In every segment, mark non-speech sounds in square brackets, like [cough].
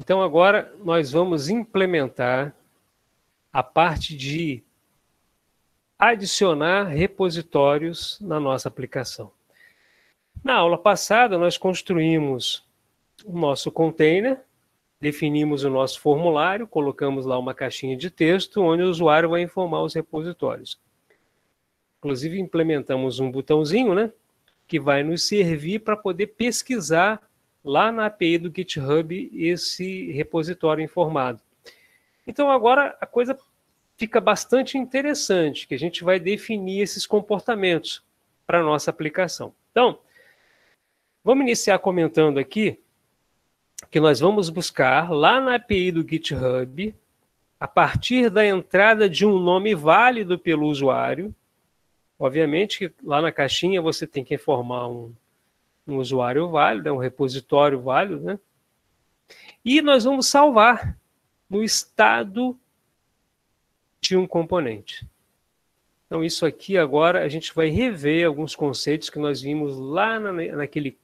Então agora nós vamos implementar a parte de adicionar repositórios na nossa aplicação. Na aula passada, nós construímos o nosso container, definimos o nosso formulário, colocamos lá uma caixinha de texto onde o usuário vai informar os repositórios. Inclusive, implementamos um botãozinho né, que vai nos servir para poder pesquisar lá na API do GitHub esse repositório informado. Então agora a coisa fica bastante interessante, que a gente vai definir esses comportamentos para a nossa aplicação. Então, vamos iniciar comentando aqui que nós vamos buscar lá na API do GitHub, a partir da entrada de um nome válido pelo usuário, obviamente que lá na caixinha você tem que informar um, um usuário válido, é um repositório válido, né? E nós vamos salvar no estado de um componente. Então, isso aqui agora a gente vai rever alguns conceitos que nós vimos lá na, naquele,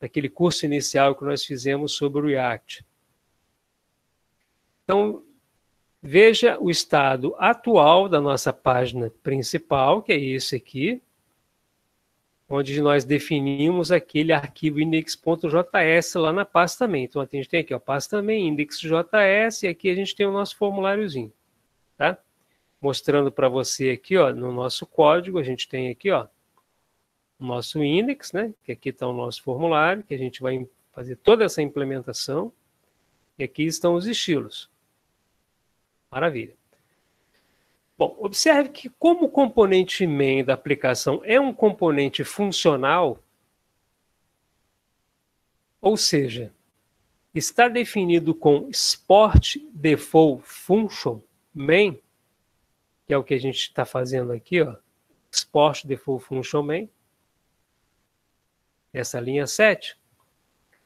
naquele curso inicial que nós fizemos sobre o React. Então, veja o estado atual da nossa página principal, que é esse aqui, onde nós definimos aquele arquivo index.js lá na pasta também. Então, a gente tem aqui, ó, pasta também index.js, e aqui a gente tem o nosso formuláriozinho, tá? Mostrando para você aqui, ó, no nosso código, a gente tem aqui, ó, o nosso index, né? Que aqui está o nosso formulário, que a gente vai fazer toda essa implementação. E aqui estão os estilos. Maravilha. Bom, observe que como o componente main da aplicação é um componente funcional, ou seja, está definido com Sport Default Function main, que é o que a gente está fazendo aqui, ó, Sport Default Function main, essa linha 7,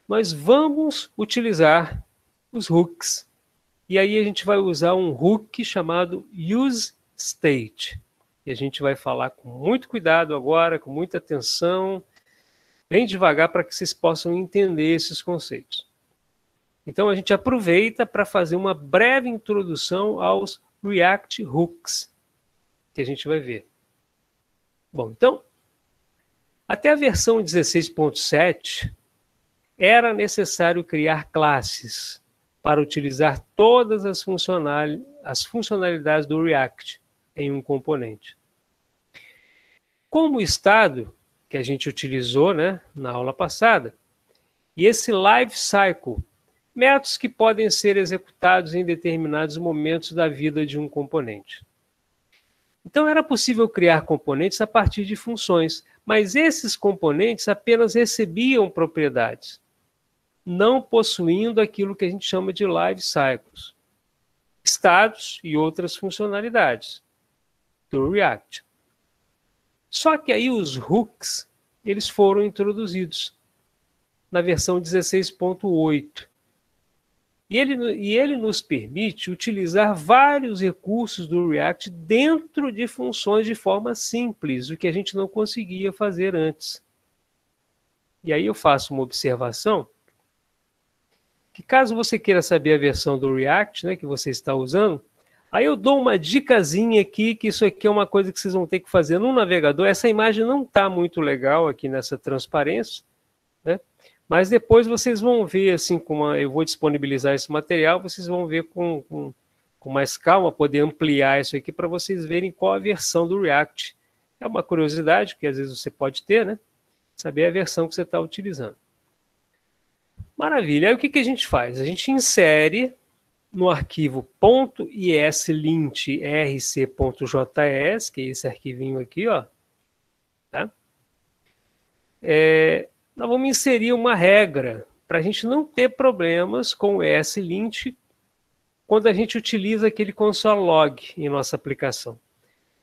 nós vamos utilizar os hooks. E aí a gente vai usar um hook chamado use State. E a gente vai falar com muito cuidado agora, com muita atenção, bem devagar para que vocês possam entender esses conceitos. Então a gente aproveita para fazer uma breve introdução aos React Hooks, que a gente vai ver. Bom, então, até a versão 16.7, era necessário criar classes para utilizar todas as, funcionalidades do React, em um componente. Como estado que a gente utilizou né, na aula passada, e esse life cycle, métodos que podem ser executados em determinados momentos da vida de um componente. Então, era possível criar componentes a partir de funções, mas esses componentes apenas recebiam propriedades, não possuindo aquilo que a gente chama de life cycles, estados e outras funcionalidades do React. Só que aí os hooks, eles foram introduzidos na versão 16.8. E ele, e ele nos permite utilizar vários recursos do React dentro de funções de forma simples, o que a gente não conseguia fazer antes. E aí eu faço uma observação, que caso você queira saber a versão do React né, que você está usando, Aí eu dou uma dicasinha aqui, que isso aqui é uma coisa que vocês vão ter que fazer no navegador. Essa imagem não está muito legal aqui nessa transparência, né? Mas depois vocês vão ver, assim, com uma, eu vou disponibilizar esse material, vocês vão ver com, com, com mais calma, poder ampliar isso aqui para vocês verem qual a versão do React. É uma curiosidade que às vezes você pode ter, né? Saber a versão que você está utilizando. Maravilha. Aí o que, que a gente faz? A gente insere no arquivo .islint que é esse arquivinho aqui, ó, tá? É, nós vamos inserir uma regra para a gente não ter problemas com o ESLint quando a gente utiliza aquele console log em nossa aplicação.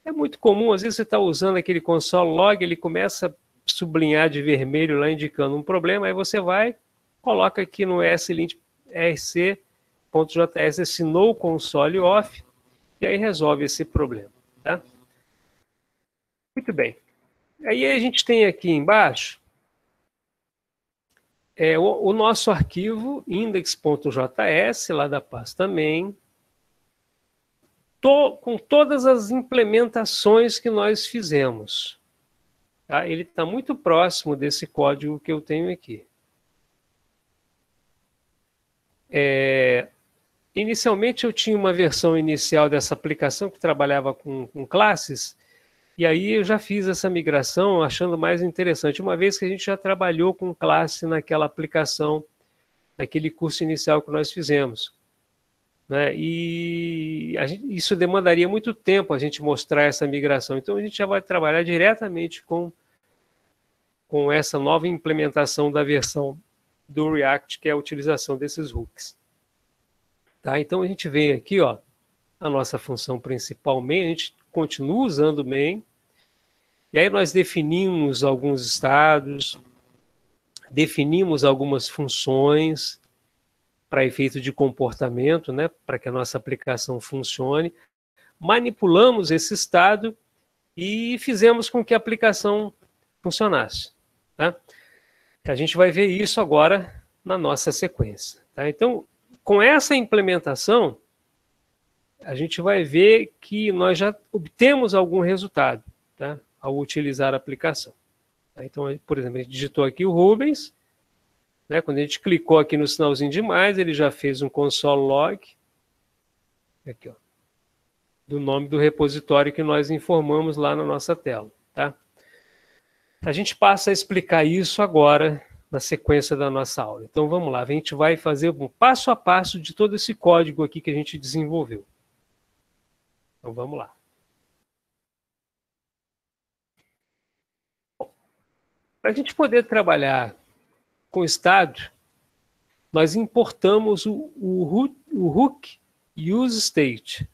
É muito comum, às vezes você está usando aquele console log, ele começa a sublinhar de vermelho lá indicando um problema, aí você vai, coloca aqui no ESLint rc js assinou o console off e aí resolve esse problema. Tá? Muito bem. Aí a gente tem aqui embaixo é, o, o, nosso arquivo index.js, lá da pasta main, to, com todas as implementações que nós fizemos. Tá? Ele está muito próximo desse código que eu tenho aqui. É, Inicialmente eu tinha uma versão inicial dessa aplicação que trabalhava com, com, classes, e aí eu já fiz essa migração achando mais interessante, uma vez que a gente já trabalhou com classe naquela aplicação, naquele curso inicial que nós fizemos. Né? E gente, isso demandaria muito tempo a gente mostrar essa migração, então a gente já vai trabalhar diretamente com, com essa nova implementação da versão do React, que é a utilização desses hooks. Tá? Então a gente vem aqui ó, a nossa função principal main, a gente continua usando main, e aí nós definimos alguns estados, definimos algumas funções para efeito de comportamento, né, para que a nossa aplicação funcione, manipulamos esse estado e fizemos com que a aplicação funcionasse. Tá? A gente vai ver isso agora na nossa sequência. Tá? Então, com essa implementação, a gente vai ver que nós já obtemos algum resultado tá? ao utilizar a aplicação. Então, por exemplo, a gente digitou aqui o Rubens, né? quando a gente clicou aqui no sinalzinho de mais, ele já fez um console log, aqui, ó, do nome do repositório que nós informamos lá na nossa tela. Tá? A gente passa a explicar isso agora na sequência da nossa aula. Então vamos lá, a gente vai fazer um passo a passo de todo esse código aqui que a gente desenvolveu. Então vamos lá. Para a gente poder trabalhar com o estado, nós importamos o, o, o hook use state.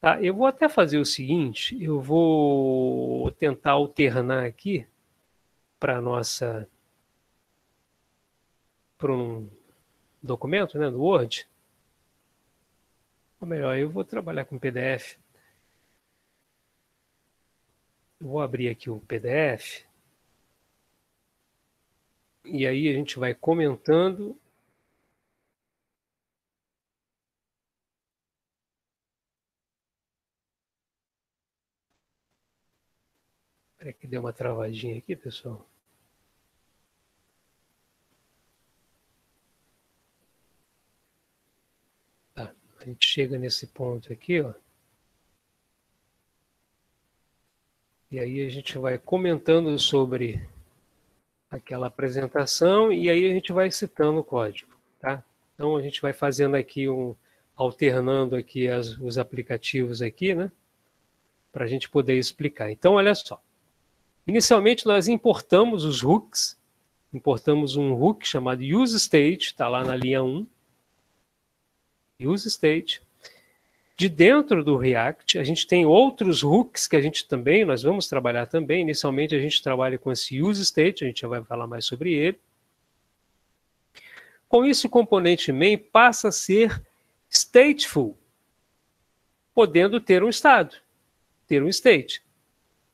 Tá? Eu vou até fazer o seguinte, eu vou tentar alternar aqui para nossa para um documento, né, no Word, ou melhor, eu vou trabalhar com PDF. vou abrir aqui o PDF. E aí a gente vai comentando Espera que deu uma travadinha aqui, pessoal. a gente chega nesse ponto aqui, ó. E aí a gente vai comentando sobre aquela apresentação e aí a gente vai citando o código, tá? Então a gente vai fazendo aqui um alternando aqui as, os aplicativos aqui, né? Para a gente poder explicar. Então olha só. Inicialmente nós importamos os hooks, importamos um hook chamado useState, está lá na linha 1, use state. De dentro do React, a gente tem outros hooks que a gente também, nós vamos trabalhar também. Inicialmente, a gente trabalha com esse use state, a gente já vai falar mais sobre ele. Com isso, o componente main passa a ser stateful, podendo ter um estado, ter um state,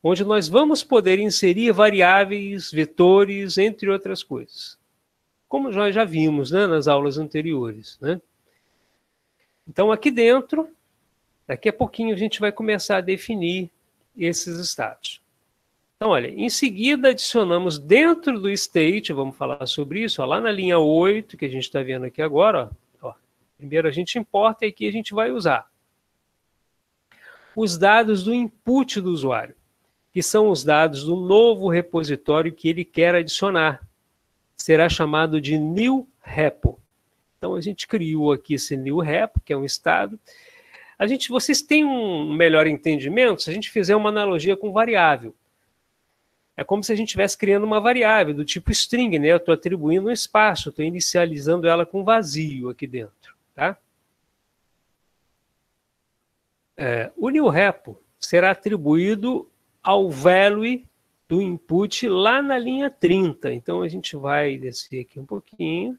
onde nós vamos poder inserir variáveis, vetores, entre outras coisas. Como nós já vimos né, nas aulas anteriores, né? Então, aqui dentro, daqui a pouquinho a gente vai começar a definir esses estados. Então, olha, em seguida adicionamos dentro do state, vamos falar sobre isso, ó, lá na linha 8, que a gente está vendo aqui agora, ó, ó, primeiro a gente importa e aqui a gente vai usar os dados do input do usuário, que são os dados do novo repositório que ele quer adicionar. Será chamado de new repo. Então a gente criou aqui esse New Rep, que é um estado. A gente, vocês têm um melhor entendimento se a gente fizer uma analogia com variável. É como se a gente estivesse criando uma variável do tipo string, né? Eu estou atribuindo um espaço, estou inicializando ela com vazio aqui dentro, tá? É, o new repo será atribuído ao value do input lá na linha 30. Então a gente vai descer aqui um pouquinho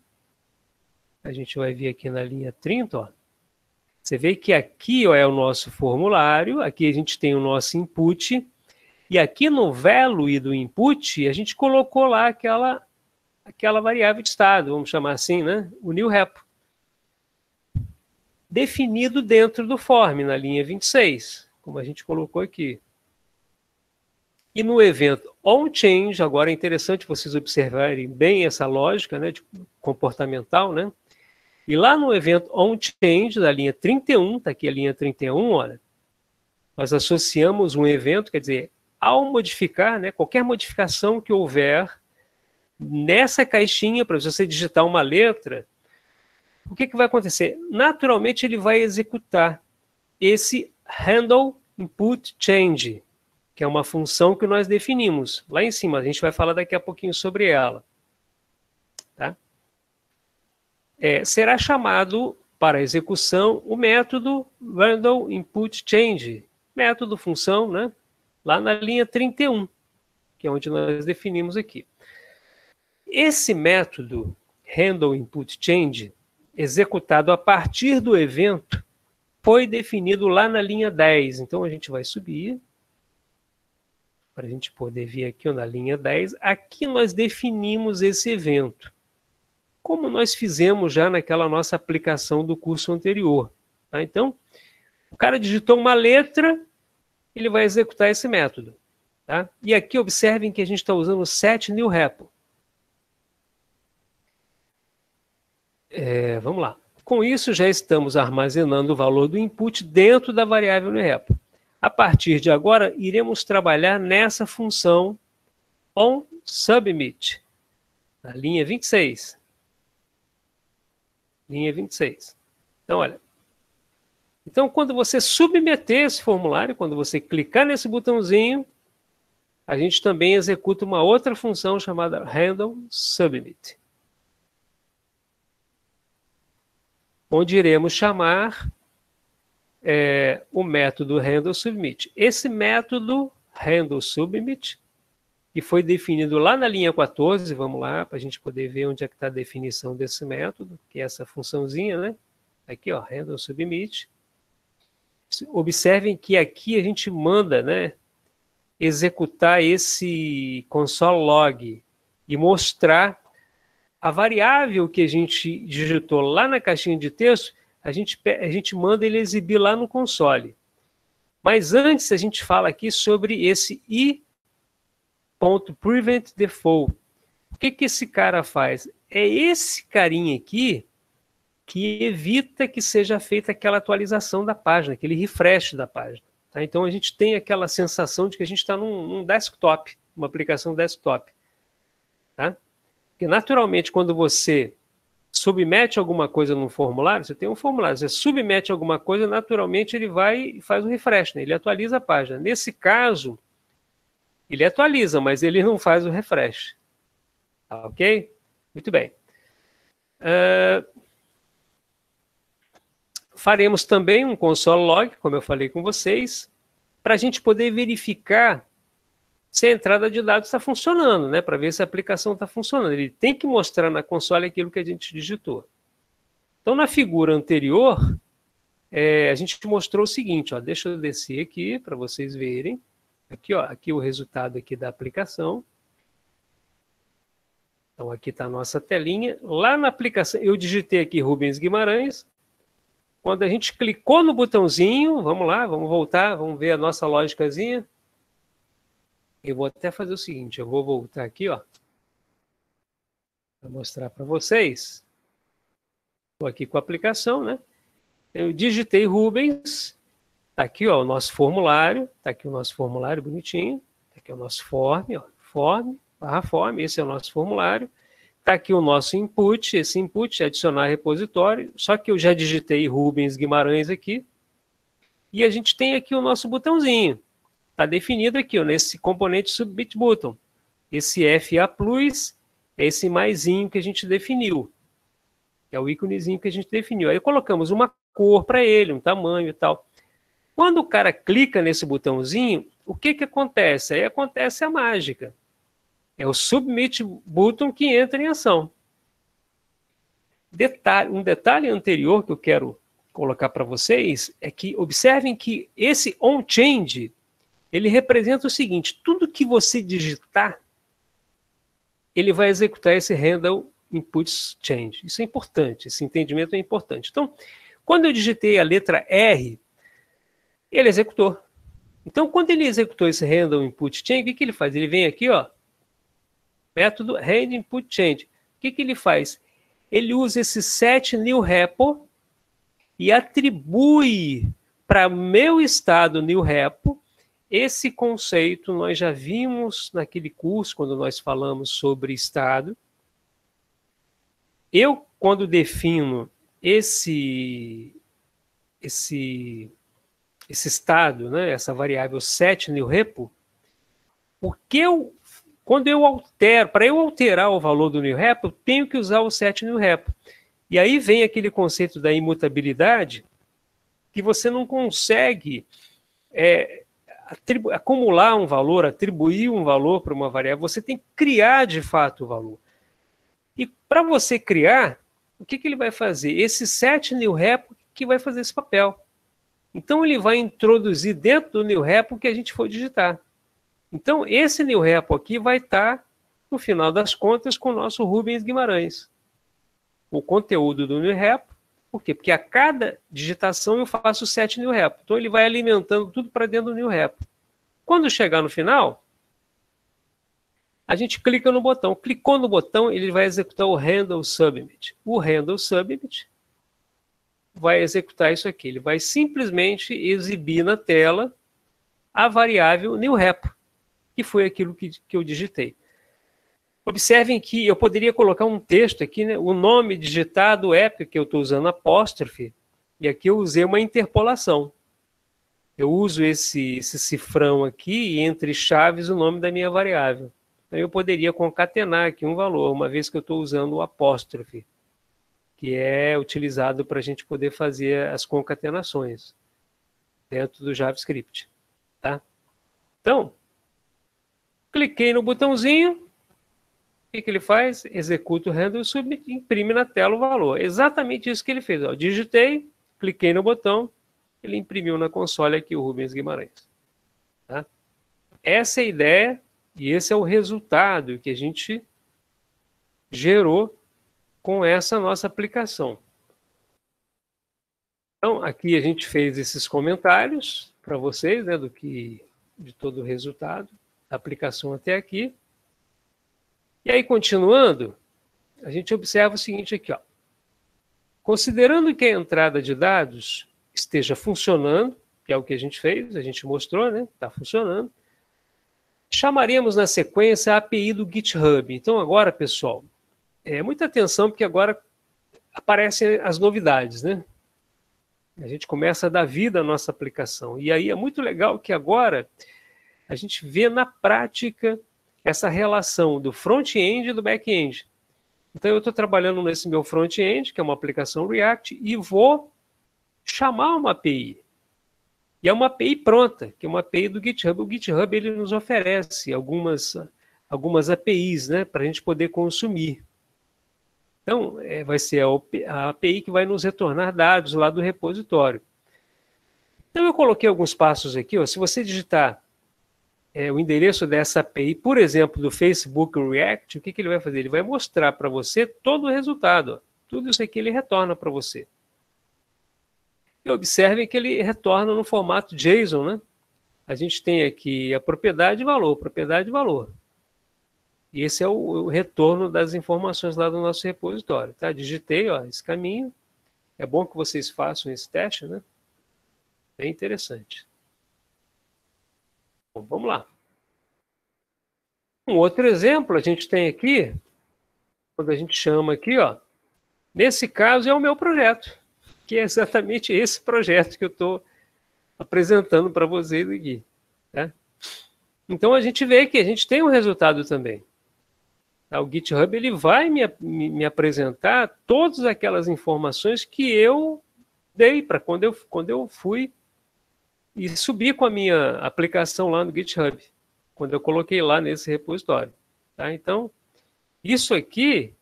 a gente vai vir aqui na linha 30, ó. Você vê que aqui ó, é o nosso formulário, aqui a gente tem o nosso input, e aqui no value do input, a gente colocou lá aquela, aquela variável de estado, vamos chamar assim, né? O new repo. Definido dentro do form, na linha 26, como a gente colocou aqui. E no evento on-change, agora é interessante vocês observarem bem essa lógica né, de comportamental, né? E lá no evento on-change, da linha 31, está aqui a linha 31, olha, nós associamos um evento, quer dizer, ao modificar, né, qualquer modificação que houver nessa caixinha, para você digitar uma letra, o que, que vai acontecer? Naturalmente ele vai executar esse handle input change, que é uma função que nós definimos. Lá em cima, a gente vai falar daqui a pouquinho sobre ela. Tá? é, será chamado para execução o método Randall Input Change, método função, né? Lá na linha 31, que é onde nós definimos aqui. Esse método Randall Input Change, executado a partir do evento, foi definido lá na linha 10. Então a gente vai subir para a gente poder vir aqui na linha 10. Aqui nós definimos esse evento como nós fizemos já naquela nossa aplicação do curso anterior. Tá? Então, o cara digitou uma letra, ele vai executar esse método. Tá? E aqui observem que a gente está usando o set new repo. É, vamos lá. Com isso, já estamos armazenando o valor do input dentro da variável new repo. A partir de agora, iremos trabalhar nessa função on submit, na linha 26 linha 26. Então, olha. Então, quando você submeter esse formulário, quando você clicar nesse botãozinho, a gente também executa uma outra função chamada random submit. Onde iremos chamar é, o método random submit. Esse método random submit e foi definido lá na linha 14, vamos lá, para a gente poder ver onde é que está a definição desse método, que é essa funçãozinha, né? Tá aqui, ó, handle submit. Observem que aqui a gente manda, né, executar esse console log e mostrar a variável que a gente digitou lá na caixinha de texto, a gente, a gente manda ele exibir lá no console. Mas antes a gente fala aqui sobre esse i ponto prevent default. O que, que esse cara faz? É esse carinha aqui que evita que seja feita aquela atualização da página, aquele refresh da página. Tá? Então a gente tem aquela sensação de que a gente está num, num, desktop, uma aplicação desktop. Tá? Porque naturalmente quando você submete alguma coisa num formulário, você tem um formulário, você submete alguma coisa, naturalmente ele vai e faz um refresh, né? ele atualiza a página. Nesse caso, ele atualiza, mas ele não faz o refresh. Tá, ok? Muito bem. Uh, faremos também um console log, como eu falei com vocês, para a gente poder verificar se a entrada de dados está funcionando, né? Para ver se a aplicação está funcionando. Ele tem que mostrar na console aquilo que a gente digitou. Então, na figura anterior, é, a gente mostrou o seguinte, ó, deixa eu descer aqui para vocês verem. Aqui, ó, aqui o resultado aqui da aplicação. Então aqui está a nossa telinha. Lá na aplicação, eu digitei aqui Rubens Guimarães. Quando a gente clicou no botãozinho, vamos lá, vamos voltar, vamos ver a nossa lógicazinha. Eu vou até fazer o seguinte, eu vou voltar aqui, ó, para mostrar para vocês. Estou aqui com a aplicação, né? Eu digitei Rubens, Está aqui ó, o nosso formulário, está aqui o nosso formulário bonitinho, tá aqui o nosso form, ó, form, barra form, esse é o nosso formulário. Está aqui o nosso input, esse input é adicionar repositório, só que eu já digitei Rubens Guimarães aqui. E a gente tem aqui o nosso botãozinho. Está definido aqui, ó, nesse componente submit button. Esse FA plus é esse maisinho que a gente definiu. É o íconezinho que a gente definiu. Aí colocamos uma cor para ele, um tamanho e tal. Quando o cara clica nesse botãozinho, o que, que acontece? Aí acontece a mágica. É o submit button que entra em ação. Detalhe, um detalhe anterior que eu quero colocar para vocês é que observem que esse on-change ele representa o seguinte: tudo que você digitar, ele vai executar esse handle inputs change. Isso é importante, esse entendimento é importante. Então, quando eu digitei a letra R, ele executou. Então, quando ele executou esse random input change, o que, ele faz? Ele vem aqui, ó, método random input change. O que, que ele faz? Ele usa esse set new repo e atribui para meu estado new repo esse conceito nós já vimos naquele curso quando nós falamos sobre estado. Eu quando defino esse esse esse estado, né, essa variável set no né, repo, o que eu, quando eu altero, para eu alterar o valor do new repo, eu tenho que usar o set new repo. E aí vem aquele conceito da imutabilidade, que você não consegue é, acumular um valor, atribuir um valor para uma variável, você tem que criar de fato o valor. E para você criar, o que, que ele vai fazer? Esse set new repo que vai fazer esse papel. Então ele vai introduzir dentro do new repo o que a gente for digitar. Então esse new repo aqui vai estar, no final das contas, com o nosso Rubens Guimarães. O conteúdo do new repo, por quê? Porque a cada digitação eu faço sete new repo. Então ele vai alimentando tudo para dentro do new repo. Quando chegar no final, a gente clica no botão. Clicou no botão, ele vai executar o handle submit. O handle submit vai executar isso aqui. Ele vai simplesmente exibir na tela a variável new rep, que foi aquilo que, que eu digitei. Observem que eu poderia colocar um texto aqui, né? o nome digitado é que eu estou usando apóstrofe, e aqui eu usei uma interpolação. Eu uso esse, esse cifrão aqui e entre chaves o nome da minha variável. Então eu poderia concatenar aqui um valor, uma vez que eu estou usando o apóstrofe que é utilizado para a gente poder fazer as concatenações dentro do JavaScript. Tá? Então, cliquei no botãozinho, o que, que, ele faz? Executa o handle submit, imprime na tela o valor. Exatamente isso que ele fez. Ó. Digitei, cliquei no botão, ele imprimiu na console aqui o Rubens Guimarães. Tá? Essa é a ideia e esse é o resultado que a gente gerou com essa nossa aplicação. Então, aqui a gente fez esses comentários para vocês, né, do que de todo o resultado, da aplicação até aqui. E aí, continuando, a gente observa o seguinte aqui, ó. Considerando que a entrada de dados esteja funcionando, que é o que a gente fez, a gente mostrou, né? Está funcionando. Chamaremos na sequência a API do GitHub. Então, agora, pessoal, é, muita atenção, porque agora aparecem as novidades, né? A gente começa a dar vida à nossa aplicação. E aí é muito legal que agora a gente vê na prática essa relação do front-end e do back-end. Então eu estou trabalhando nesse meu front-end, que é uma aplicação React, e vou chamar uma API. E é uma API pronta, que é uma API do GitHub. O GitHub ele nos oferece algumas, algumas APIs né, para a gente poder consumir. Então, é, vai ser a API que vai nos retornar dados lá do repositório. Então, eu coloquei alguns passos aqui. Ó, se você digitar é, o endereço dessa API, por exemplo, do Facebook React, o que, que ele vai fazer? Ele vai mostrar para você todo o resultado. Ó. Tudo isso aqui ele retorna para você. E observem que ele retorna no formato JSON, né? A gente tem aqui a propriedade e valor, propriedade e valor. E esse é o, o, retorno das informações lá do nosso repositório, tá? Digitei, ó, esse caminho. É bom que vocês façam esse teste, né? Bem é interessante. Bom, vamos lá. Um outro exemplo a gente tem aqui, quando a gente chama aqui, ó, nesse caso é o meu projeto, que é exatamente esse projeto que eu estou apresentando para vocês aqui. Né? Então a gente vê que a gente tem um resultado também. Ah, o GitHub ele vai me, me apresentar todas aquelas informações que eu dei para quando eu, quando eu fui e subi com a minha aplicação lá no GitHub, quando eu coloquei lá nesse repositório. Tá? Então, isso aqui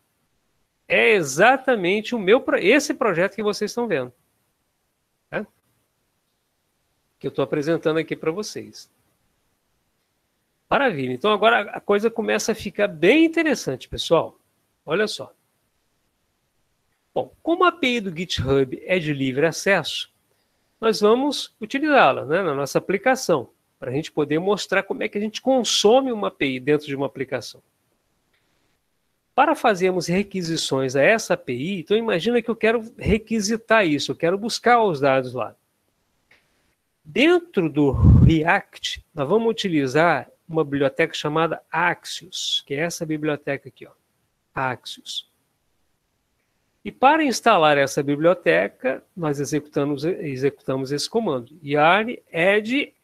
é exatamente o meu esse projeto que vocês estão vendo. Tá? Que eu estou apresentando aqui para vocês. Maravilha. Então agora a coisa começa a ficar bem interessante, pessoal. Olha só. Bom, como a API do GitHub é de livre acesso, nós vamos utilizá-la né, na nossa aplicação, para a gente poder mostrar como é que a gente consome uma API dentro de uma aplicação. Para fazermos requisições a essa API, então imagina que eu quero requisitar isso, eu quero buscar os dados lá. Dentro do React, nós vamos utilizar uma biblioteca chamada Axios, que é essa biblioteca aqui, ó, Axios. E para instalar essa biblioteca, nós executamos, executamos esse comando, yarn add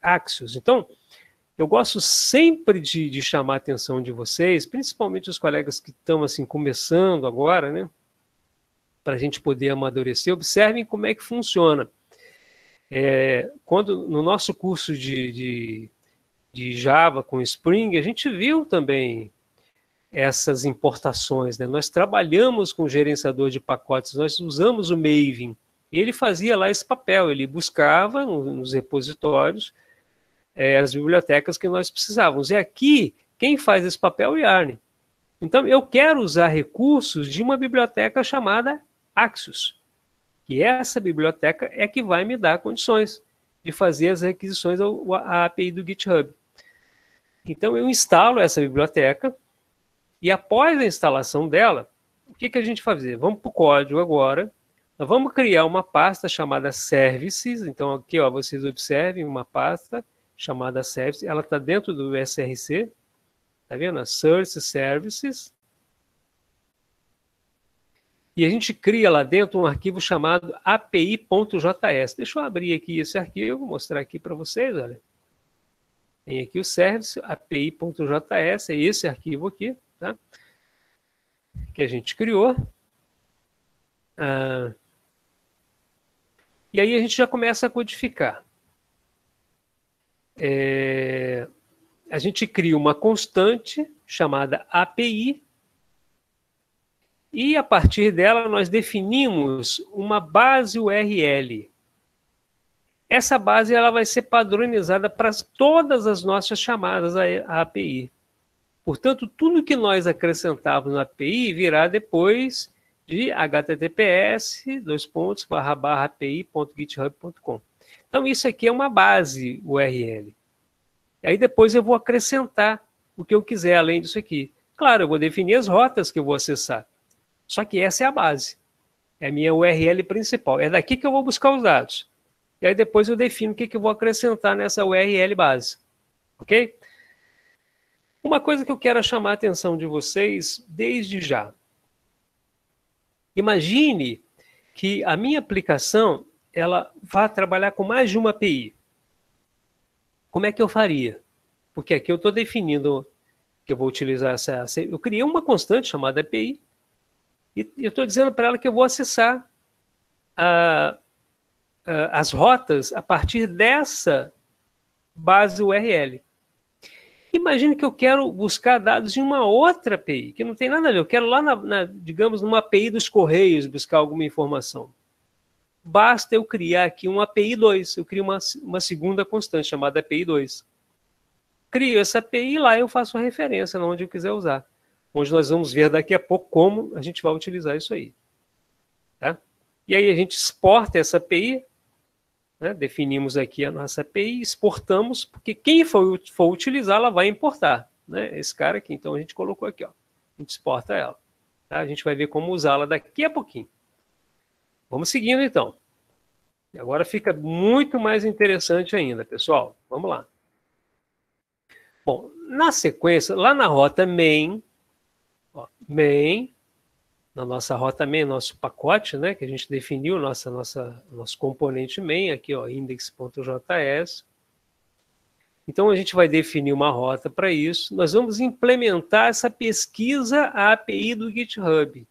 axios. Então, eu gosto sempre de, de, chamar a atenção de vocês, principalmente os colegas que estão assim começando agora, né? Para a gente poder amadurecer, observem como é que funciona. É, quando no nosso curso de, de de Java com Spring, a gente viu também essas importações. Né? Nós trabalhamos com gerenciador de pacotes, nós usamos o Maven. E ele fazia lá esse papel, ele buscava nos repositórios é, as bibliotecas que nós precisávamos. E aqui, quem faz esse papel é o Yarn. Então, eu quero usar recursos de uma biblioteca chamada Axios. E essa biblioteca é que vai me dar condições de fazer as requisições à API do GitHub. Então eu instalo essa biblioteca e após a instalação dela, o que, que a gente fazer? Vamos para o código agora. Nós vamos criar uma pasta chamada services. Então aqui ó, vocês observem uma pasta chamada services. Ela está dentro do SRC. Tá vendo? Search services. E a gente cria lá dentro um arquivo chamado api.js. Deixa eu abrir aqui esse arquivo, mostrar aqui para vocês, olha. Tem aqui o service api.js, é esse arquivo aqui, tá? Que a gente criou. Ah, e aí a gente já começa a codificar. É, a gente cria uma constante chamada API e a partir dela nós definimos uma base URL essa base ela vai ser padronizada para todas as nossas chamadas à API. Portanto, tudo que nós acrescentarmos na API virá depois de https dois pontos, barra, barra, api.github.com. Então, isso aqui é uma base URL. Aí depois eu vou acrescentar o que eu quiser além disso aqui. Claro, eu vou definir as rotas que eu vou acessar. Só que essa é a base. É a minha URL principal. É daqui que eu vou buscar os dados. E aí depois eu defino o que, que eu vou acrescentar nessa URL base. Ok? Uma coisa que eu quero chamar a atenção de vocês desde já. Imagine que a minha aplicação ela vá trabalhar com mais de uma API. Como é que eu faria? Porque aqui eu estou definindo que eu vou utilizar essa. Eu criei uma constante chamada API e eu estou dizendo para ela que eu vou acessar a, uh, as rotas a partir dessa base URL. Imagine que eu quero buscar dados em uma outra API, que não tem nada a ver. Eu quero lá, na, na, digamos, numa API dos Correios buscar alguma informação. Basta eu criar aqui uma API 2. Eu crio uma, uma segunda constante chamada API 2. Crio essa API e lá eu faço uma referência onde eu quiser usar. Onde nós vamos ver daqui a pouco como a gente vai utilizar isso aí. Tá? E aí a gente exporta essa API né? Definimos aqui a nossa API, exportamos, porque quem for, for utilizar, ela vai importar. Né? Esse cara aqui, então a gente colocou aqui, ó. a gente exporta ela. Tá? A gente vai ver como usá-la daqui a pouquinho. Vamos seguindo então. E agora fica muito mais interessante ainda, pessoal. Vamos lá. Bom, na sequência, lá na rota main, ó, main, na nossa rota main, nosso pacote, né, que a gente definiu, nossa, nossa, nosso componente main, aqui, ó, index.js. Então, a gente vai definir uma rota para isso. Nós vamos implementar essa pesquisa à API do GitHub.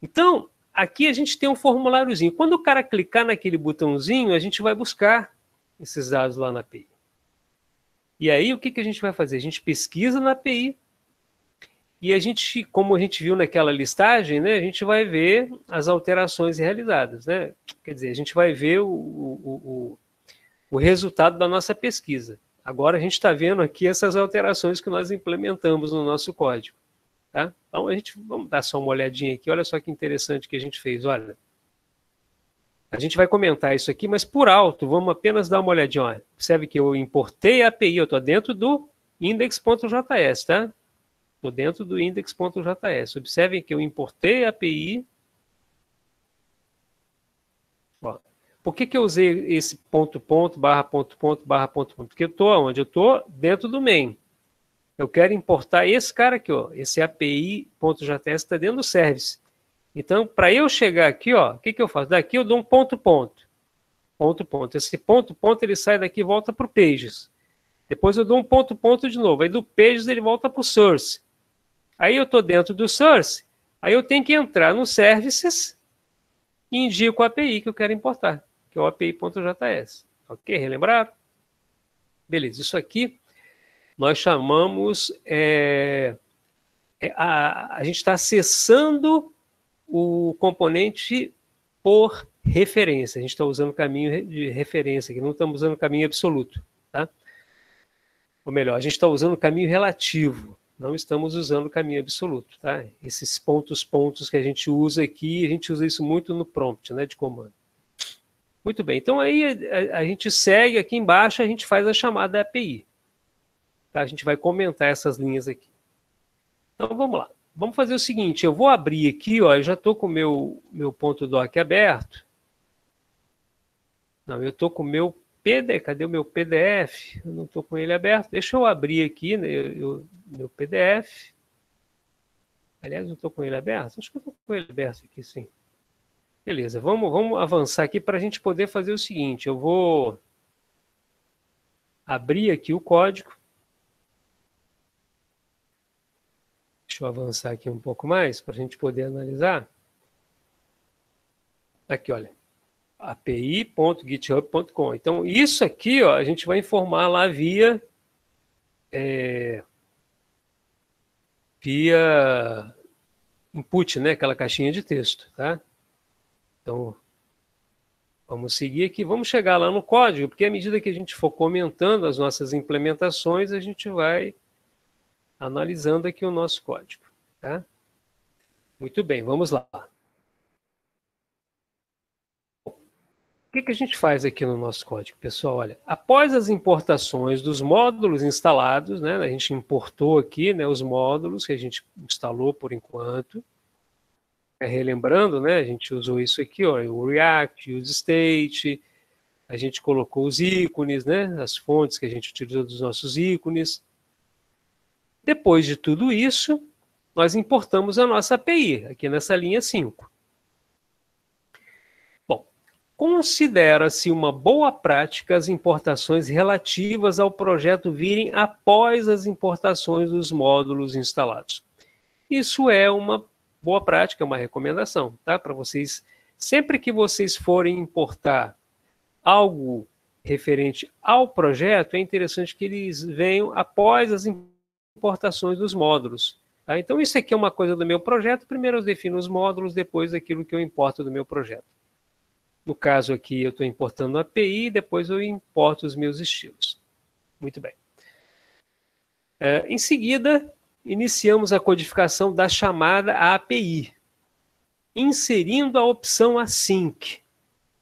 Então, aqui a gente tem um formuláriozinho. Quando o cara clicar naquele botãozinho, a gente vai buscar esses dados lá na API. E aí, o que, que a gente vai fazer? A gente pesquisa na API, e a gente, como a gente viu naquela listagem, né, a gente vai ver as alterações realizadas. Né? Quer dizer, a gente vai ver o, o, o, o resultado da nossa pesquisa. Agora a gente está vendo aqui essas alterações que nós implementamos no nosso código. Tá? Então a gente vamos dar só uma olhadinha aqui. Olha só que interessante que a gente fez. Olha, a gente vai comentar isso aqui, mas por alto. Vamos apenas dar uma olhadinha. Olha, observe que eu importei a API. Eu estou dentro do index.js, tá? Estou dentro do index.js. Observem que eu importei a API. Ó, por que, que eu usei esse ponto, ponto, barra, ponto, ponto, barra, ponto, ponto? Porque eu estou onde? Eu estou dentro do main. Eu quero importar esse cara aqui, ó, esse API.js está dentro do service. Então, para eu chegar aqui, ó, o que, que eu faço? Daqui eu dou um ponto, ponto. Ponto, ponto. Esse ponto, ponto, ele sai daqui e volta para o Pages. Depois eu dou um ponto, ponto de novo. Aí do Pages ele volta para o Source. Aí eu estou dentro do source, aí eu tenho que entrar no services e indico a API que eu quero importar, que é o API.js. Ok? relembrar. Beleza, isso aqui nós chamamos. É, é a, a gente está acessando o componente por referência. A gente está usando o caminho de referência aqui, não estamos usando o caminho absoluto. Tá? Ou melhor, a gente está usando o caminho relativo não estamos usando o caminho absoluto, tá? Esses pontos, pontos que a gente usa aqui, a gente usa isso muito no prompt, né, de comando. Muito bem, então aí a, a gente segue aqui embaixo, a gente faz a chamada API. Tá? A gente vai comentar essas linhas aqui. Então vamos lá. Vamos fazer o seguinte, eu vou abrir aqui, ó, eu já estou com o meu, meu ponto doc aberto. Não, eu estou com o meu PDF, cadê o meu PDF? Eu não estou com ele aberto. Deixa eu abrir aqui né, eu, meu PDF. Aliás, eu estou com ele aberto? Acho que eu estou com ele aberto aqui, sim. Beleza, vamos, vamos avançar aqui para a gente poder fazer o seguinte. Eu vou abrir aqui o código. Deixa eu avançar aqui um pouco mais para a gente poder analisar. Tá aqui, olha api.github.com. Então, isso aqui, ó, a gente vai informar lá via, é, via input, né? Aquela caixinha de texto, tá? Então, vamos seguir aqui. Vamos chegar lá no código, porque à medida que a gente for comentando as nossas implementações, a gente vai analisando aqui o nosso código, tá? Muito bem, vamos lá. O que, que a gente faz aqui no nosso código, pessoal? Olha, após as importações dos módulos instalados, né, a gente importou aqui né, os módulos que a gente instalou por enquanto. É, relembrando, né, a gente usou isso aqui, ó, o React, Use State, a gente colocou os ícones, né, as fontes que a gente utilizou dos nossos ícones. Depois de tudo isso, nós importamos a nossa API, aqui nessa linha 5 considera-se uma boa prática as importações relativas ao projeto virem após as importações dos módulos instalados. Isso é uma boa prática, é uma recomendação, tá? Para vocês, sempre que vocês forem importar algo referente ao projeto, é interessante que eles venham após as importações dos módulos. Tá? Então, isso aqui é uma coisa do meu projeto, primeiro eu defino os módulos, depois aquilo que eu importo do meu projeto. No caso aqui, eu estou importando a API e depois eu importo os meus estilos. Muito bem. É, em seguida, iniciamos a codificação da chamada API, inserindo a opção async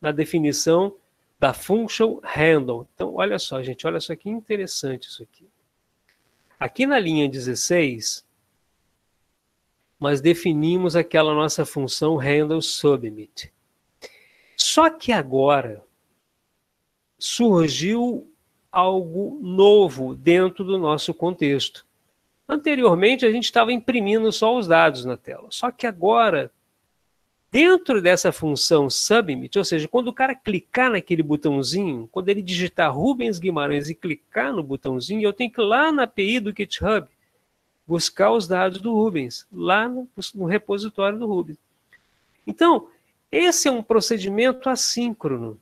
na definição da function handle. Então, olha só, gente, olha só que interessante isso aqui. Aqui na linha 16, nós definimos aquela nossa função handle submit. Só que agora surgiu algo novo dentro do nosso contexto. Anteriormente, a gente estava imprimindo só os dados na tela. Só que agora, dentro dessa função submit, ou seja, quando o cara clicar naquele botãozinho, quando ele digitar Rubens Guimarães e clicar no botãozinho, eu tenho que ir lá na API do GitHub buscar os dados do Rubens, lá no, no repositório do Rubens. Então, esse é um procedimento assíncrono.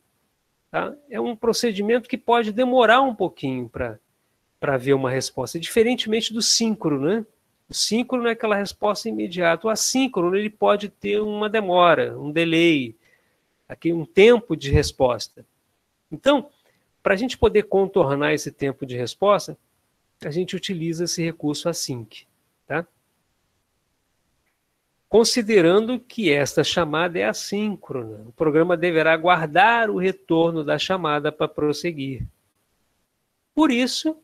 Tá? É um procedimento que pode demorar um pouquinho para ver uma resposta, diferentemente do síncrono. Né? O síncrono é aquela resposta imediata. O assíncrono ele pode ter uma demora, um delay, aqui um tempo de resposta. Então, para a gente poder contornar esse tempo de resposta, a gente utiliza esse recurso async. Tá? considerando que esta chamada é assíncrona. O programa deverá aguardar o retorno da chamada para prosseguir. Por isso,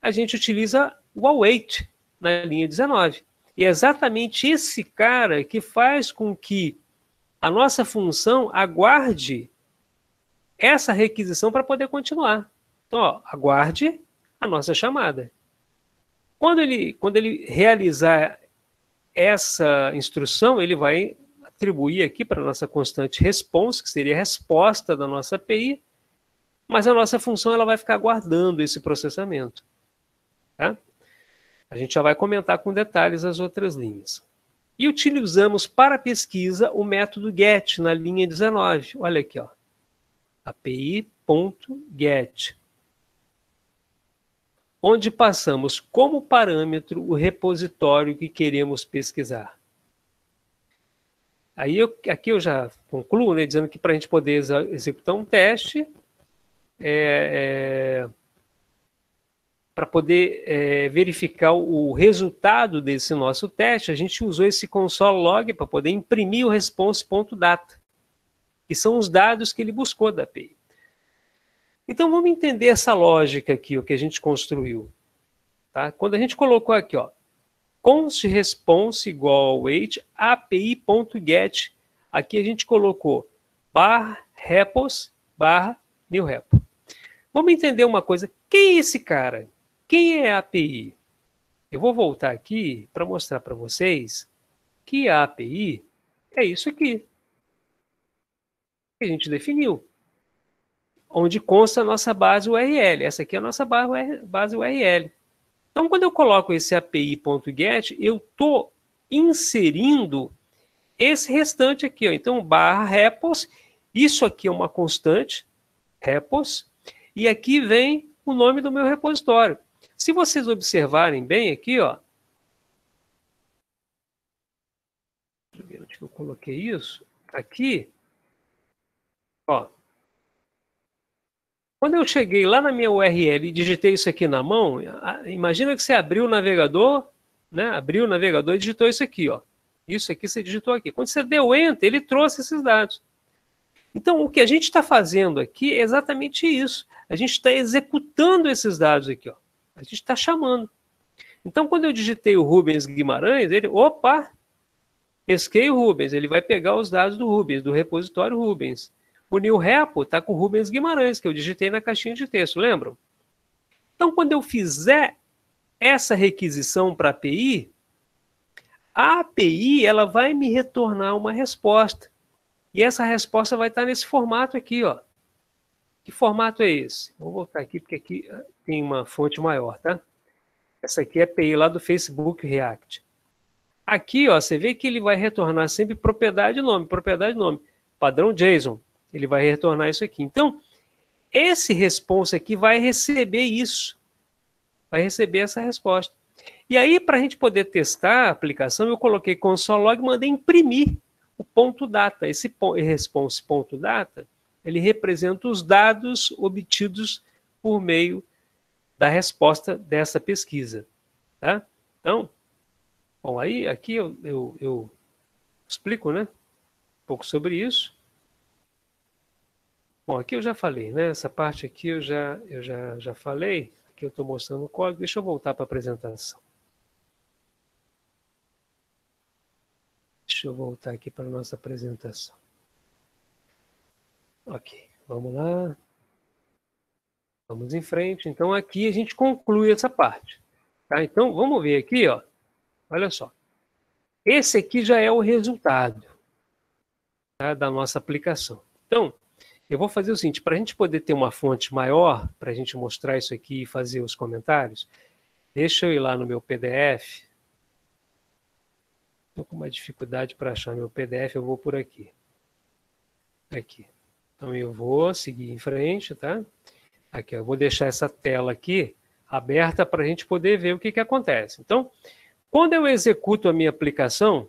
a gente utiliza o await na linha 19. E é exatamente esse cara que faz com que a nossa função aguarde essa requisição para poder continuar. Então, ó, aguarde a nossa chamada. Quando ele, quando ele realizar essa instrução ele vai atribuir aqui para a nossa constante response, que seria a resposta da nossa API, mas a nossa função ela vai ficar guardando esse processamento. Tá? A gente já vai comentar com detalhes as outras linhas. E utilizamos para pesquisa o método get na linha 19. Olha aqui, ó. API.get onde passamos como parâmetro o repositório que queremos pesquisar. Aí eu, aqui eu já concluo, né, dizendo que para a gente poder ex executar um teste, é, é, para poder é, verificar o resultado desse nosso teste, a gente usou esse console log para poder imprimir o response.data, que são os dados que ele buscou da API. Então vamos entender essa lógica aqui, o que a gente construiu. Tá? Quando a gente colocou aqui, ó, const response igual ao api.get, aqui a gente colocou barra repos barra new repo. Vamos entender uma coisa, quem é esse cara? Quem é a API? Eu vou voltar aqui para mostrar para vocês que a API é isso aqui. Que a gente definiu onde consta a nossa base URL. Essa aqui é a nossa base URL. Então, quando eu coloco esse api.get, eu estou inserindo esse restante aqui. Ó. Então, barra repos, isso aqui é uma constante, repos, e aqui vem o nome do meu repositório. Se vocês observarem bem aqui, ó, deixa eu ver onde eu coloquei isso, aqui, ó, quando eu cheguei lá na minha URL e digitei isso aqui na mão, imagina que você abriu o navegador, né? Abriu o navegador e digitou isso aqui, ó. Isso aqui você digitou aqui. Quando você deu enter, ele trouxe esses dados. Então, o que a gente está fazendo aqui é exatamente isso. A gente está executando esses dados aqui, ó. A gente está chamando. Então, quando eu digitei o Rubens Guimarães, ele, opa, pesquei o Rubens. Ele vai pegar os dados do Rubens, do repositório Rubens. O New Repo está com o Rubens Guimarães, que eu digitei na caixinha de texto, lembram? Então, quando eu fizer essa requisição para a API, a API ela vai me retornar uma resposta. E essa resposta vai estar nesse formato aqui, ó. Que formato é esse? Vou voltar aqui porque aqui ah, tem uma fonte maior, tá? Essa aqui é a API lá do Facebook React. Aqui, ó, você vê que ele vai retornar sempre propriedade nome, propriedade nome, padrão JSON. Ele vai retornar isso aqui. Então, esse response aqui vai receber isso. Vai receber essa resposta. E aí, para a gente poder testar a aplicação, eu coloquei console log e mandei imprimir o ponto data. Esse response ponto data, ele representa os dados obtidos por meio da resposta dessa pesquisa. Tá? Então, bom, aí aqui eu, eu, eu explico né, um pouco sobre isso. Bom, aqui eu já falei, né? Essa parte aqui eu já, eu já, já falei. Aqui eu estou mostrando o código. Deixa eu voltar para a apresentação. Deixa eu voltar aqui para a nossa apresentação. Ok, vamos lá. Vamos em frente. Então, aqui a gente conclui essa parte. Tá? Então, vamos ver aqui, ó. olha só. Esse aqui já é o resultado tá? da nossa aplicação. Então, eu vou fazer o seguinte: para a gente poder ter uma fonte maior, para a gente mostrar isso aqui e fazer os comentários, deixa eu ir lá no meu PDF. Estou com uma dificuldade para achar meu PDF, eu vou por aqui. Aqui. Então eu vou seguir em frente, tá? Aqui, eu vou deixar essa tela aqui aberta para a gente poder ver o que, que acontece. Então, quando eu executo a minha aplicação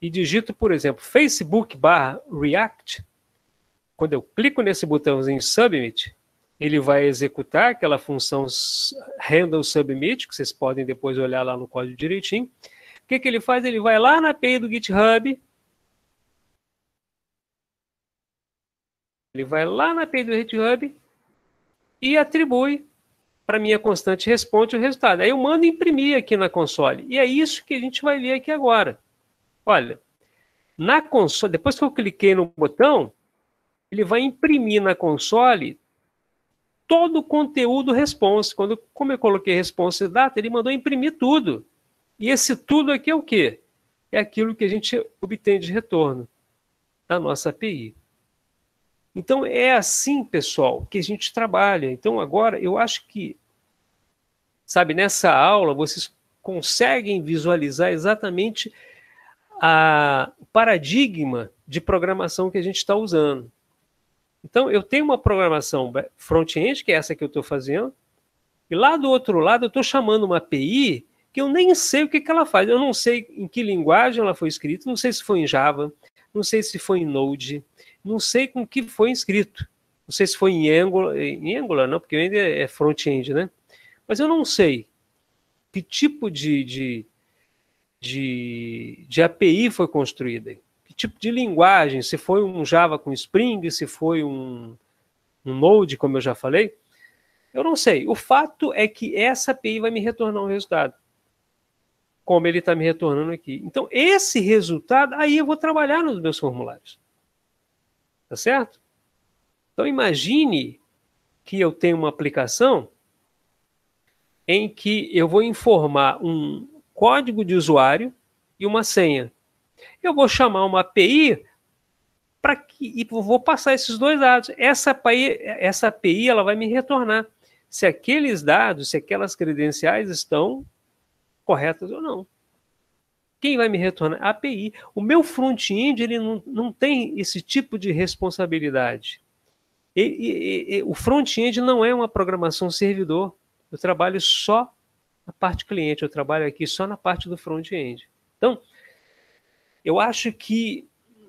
e digito, por exemplo, Facebook barra React, quando eu clico nesse botãozinho Submit, ele vai executar aquela função Handle Submit, que vocês podem depois olhar lá no código direitinho. O que, que ele faz? Ele vai lá na API do GitHub, ele vai lá na API do GitHub e atribui para minha constante responde o resultado. Aí eu mando imprimir aqui na console. E é isso que a gente vai ver aqui agora. Olha, na console, depois que eu cliquei no botão, ele vai imprimir na console todo o conteúdo response. Quando, como eu coloquei response data, ele mandou imprimir tudo. E esse tudo aqui é o quê? É aquilo que a gente obtém de retorno da nossa API. Então é assim, pessoal, que a gente trabalha. Então agora eu acho que, sabe, nessa aula vocês conseguem visualizar exatamente a paradigma de programação que a gente está usando. Então, eu tenho uma programação front-end, que é essa que eu estou fazendo, e lá do outro lado eu estou chamando uma API que eu nem sei o que, que ela faz. Eu não sei em que linguagem ela foi escrita, não sei se foi em Java, não sei se foi em Node, não sei com que foi escrito. Não sei se foi em Angular, em Angular não, porque ainda é front-end, né? Mas eu não sei que tipo de, de, de, de API foi construída tipo de linguagem, se foi um Java com Spring, se foi um, um Node, como eu já falei, eu não sei. O fato é que essa API vai me retornar um resultado, como ele está me retornando aqui. Então, esse resultado, aí eu vou trabalhar nos meus formulários. Tá certo? Então, imagine que eu tenho uma aplicação em que eu vou informar um código de usuário e uma senha eu vou chamar uma API para que e vou passar esses dois dados. Essa API, essa API ela vai me retornar se aqueles dados, se aquelas credenciais estão corretas ou não. Quem vai me retornar? A API. O meu front-end ele não, não tem esse tipo de responsabilidade. E, e, e, o front-end não é uma programação servidor. Eu trabalho só na parte cliente, eu trabalho aqui só na parte do front-end. Então, eu acho que,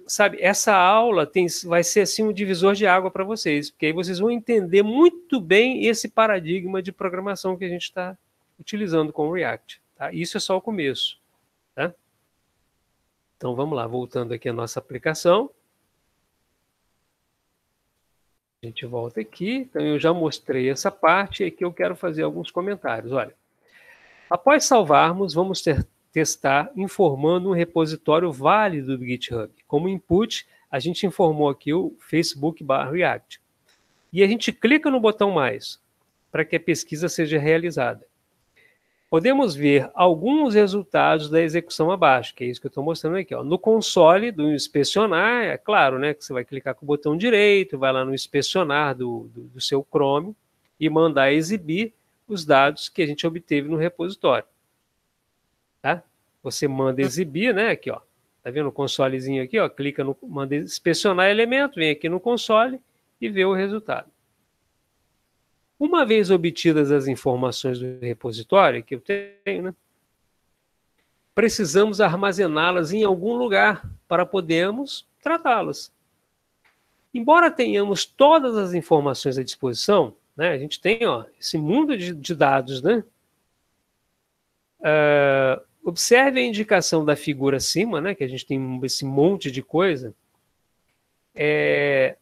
sabe, essa aula tem, vai ser assim um divisor de água para vocês, porque aí vocês vão entender muito bem esse paradigma de programação que a gente está utilizando com o React. Tá? Isso é só o começo. Tá? Então vamos lá, voltando aqui a nossa aplicação. A gente volta aqui. Então eu já mostrei essa parte e aqui eu quero fazer alguns comentários. Olha, após salvarmos, vamos ter testar informando um repositório válido do GitHub. Como input, a gente informou aqui o Facebook barra React. E a gente clica no botão mais para que a pesquisa seja realizada. Podemos ver alguns resultados da execução abaixo, que é isso que eu estou mostrando aqui. Ó. No console do inspecionar, é claro né, que você vai clicar com o botão direito, vai lá no inspecionar do, do, do seu Chrome e mandar exibir os dados que a gente obteve no repositório tá? Você manda exibir, né? Aqui, ó. Tá vendo o consolezinho aqui, ó? Clica no manda inspecionar elemento, vem aqui no console e vê o resultado. Uma vez obtidas as informações do repositório que eu tenho, né? Precisamos armazená-las em algum lugar para podermos tratá-las. Embora tenhamos todas as informações à disposição, né? A gente tem, ó, esse mundo de, de dados, né? Uh, Observe a indicação da figura acima, né, que a gente tem esse monte de coisa. É,